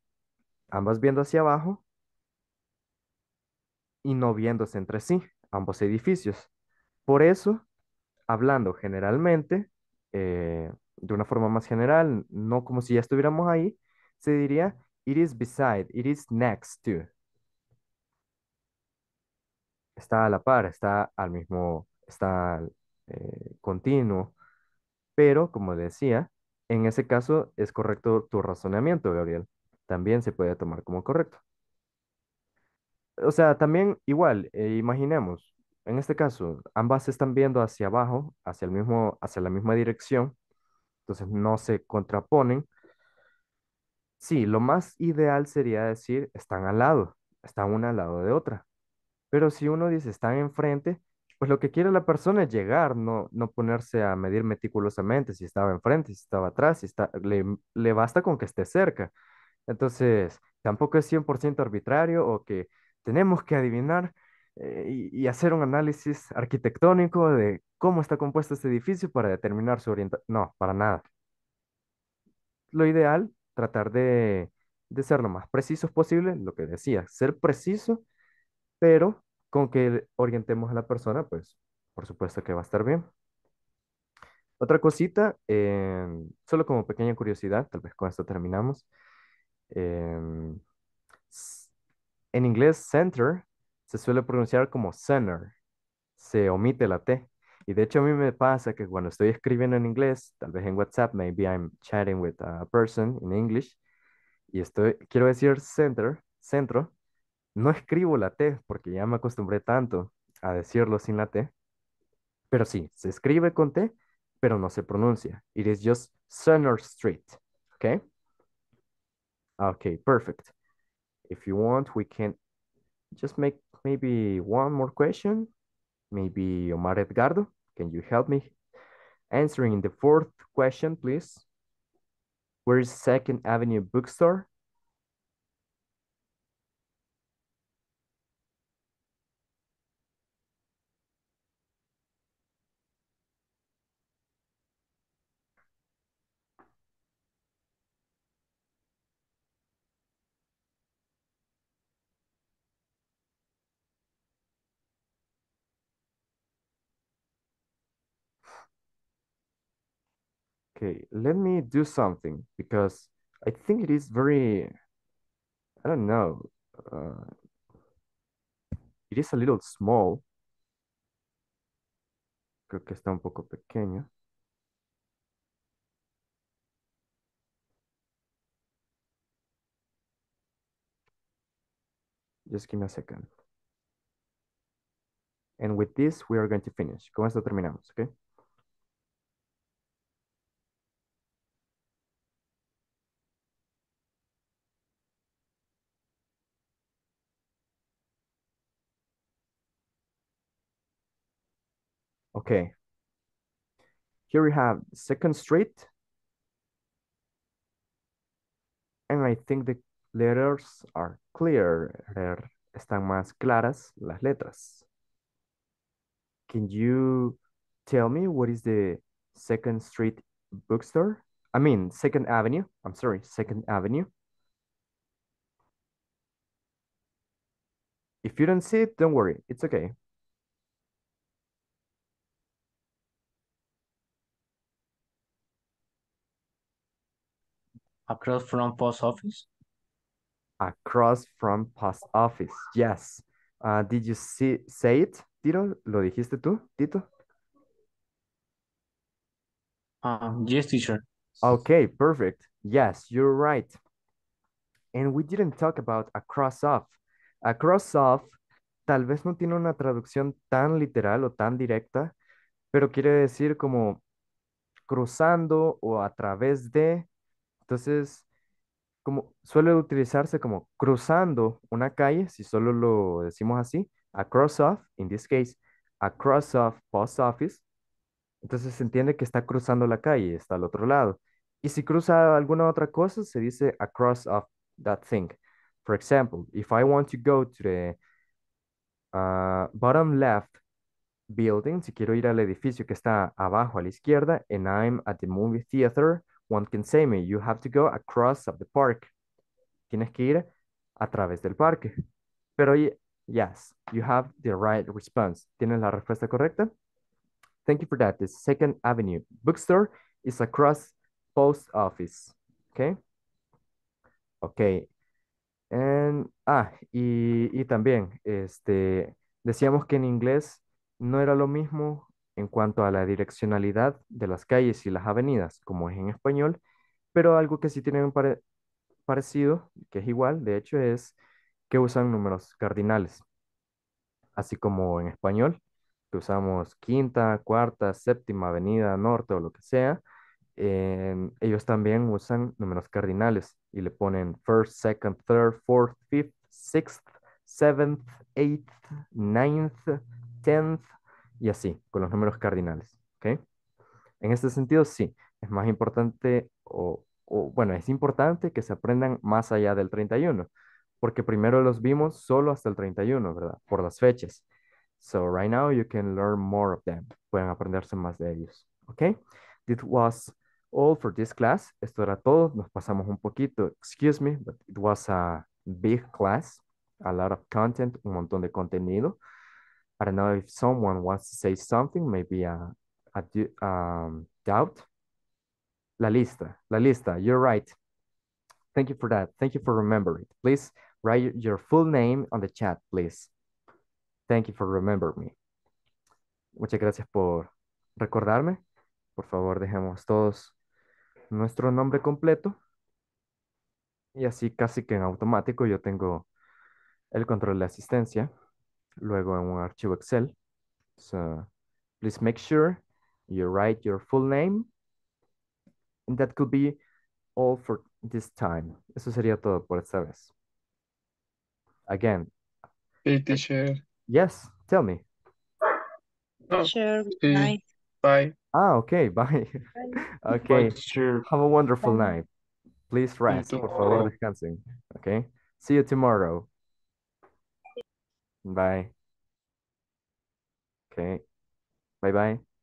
ambas viendo hacia abajo y no viéndose entre sí, ambos edificios. Por eso, hablando generalmente, eh, de una forma más general, no como si ya estuviéramos ahí, se diría It is beside, it is next to. Está a la par, está al mismo, está eh, continuo. Pero, como decía, en ese caso es correcto tu razonamiento, Gabriel. También se puede tomar como correcto. O sea, también igual, eh, imaginemos, en este caso, ambas están viendo hacia abajo, hacia el mismo, hacia la misma dirección, entonces no se contraponen, Sí, lo más ideal sería decir están al lado, están una al lado de otra. Pero si uno dice están enfrente, pues lo que quiere la persona es llegar, no, no ponerse a medir meticulosamente si estaba enfrente, si estaba atrás, si le, basta con que esté cerca. Entonces, tampoco es 100% arbitrario o que tenemos que adivinar eh, y, y, hacer un análisis arquitectónico de cómo está compuesto este edificio para determinar su orientación. No, para nada. Lo ideal tratar de, ser lo más precisos posible, lo que decía, ser preciso, pero con que orientemos a la persona, pues por supuesto que va a estar bien. Otra cosita, em, solo como pequeña curiosidad, tal vez con esto terminamos. Em, en inglés, center se suele pronunciar como center. Se omite la T. Y de hecho a mí me pasa que cuando estoy escribiendo en inglés, tal vez en WhatsApp, maybe I'm chatting with a person in English, y estoy, quiero decir center, centro, no escribo la T porque ya me acostumbré tanto a decirlo sin la T, pero sí, se escribe con T, pero no se pronuncia. It is just Center Street, okay? Okay, perfect. If you want, we can just make maybe one more question. Maybe Omar Edgardo. Can you help me? Answering the fourth question, please. Where is Second Avenue Bookstore? okay, let me do something because I think it is very, I don't know, uh, it is a little small. Creo que está un poco pequeño. Just give me a second. And with this, we are going to finish. Con esto terminamos, okay? Okay. Here we have second street. And I think the letters are clear. Están más claras las letras. Can you tell me what is the second street bookstore? I mean, second avenue. I'm sorry, second avenue. If you don't see it, don't worry. It's okay. Across from post office? Across from post office, yes. Ah, did you see, say it, Tito? ¿Lo dijiste tú, Tito? Um, yes, teacher. Okay, perfect. Yes, you're right. And we didn't talk about across off. Across off tal vez no tiene una traducción tan literal o tan directa, pero quiere decir como cruzando o a través de entonces, como suele utilizarse como cruzando una calle, si solo lo decimos así, across, off, in this case, across of post office. Entonces se entiende que está cruzando la calle, está al otro lado. Y si cruza alguna otra cosa, se dice across of that thing. For example, if I want to go to the uh, bottom left building, si quiero ir al edificio que está abajo a la izquierda, and I'm at the movie theater, One can say me, you have to go across of the park. Tienes que ir a través del parque. Pero yes, you have the right response. Tienes la respuesta correcta. Thank you for that. The Second Avenue bookstore is across post office. Okay. Okay. And, ah, y, y también, este, decíamos que en inglés no era lo mismo en cuanto a la direccionalidad de las calles y las avenidas, como es en español, pero algo que sí tienen un parecido, que es igual, de hecho, es que usan números cardinales, así como en español, que usamos quinta, cuarta, séptima, avenida, norte o lo que sea. ellos también usan números cardinales y le ponen first, second, third, fourth, fifth, sixth, seventh, eighth, ninth, tenth, y así, con los números cardinales. ¿okay? En este sentido, sí, es más importante, o, bueno, es importante que se aprendan más allá del 31, porque primero los vimos solo hasta el 31, ¿verdad? Por las fechas. So right now you can learn more of them. Pueden aprenderse más de ellos. ¿Ok? This was all for this class. Esto era todo. Nos pasamos un poquito. Excuse me, but it was a big class. A lot of content, un montón de contenido. I don't know if someone wants to say something, maybe a, um, doubt. La lista, la lista, you're right. Thank you for that. Thank you for remembering. Please write your full name on the chat, please. Thank you for remembering me. Muchas gracias por recordarme. Por favor, dejemos todos nuestro nombre completo. Y así casi que en automático yo tengo el control de asistencia. luego en un archivo Excel. So please make sure you write your full name. And that could be all for this time. Eso sería todo por esta vez. Again. Hey, teacher. Yes, tell me. Oh, teacher, bye. Bye. Ah, okay, bye. bye. okay, bye, have a wonderful bye. night. Please rest, por favor, descansen. Okay, see you tomorrow. Bye. Okay. Bye bye.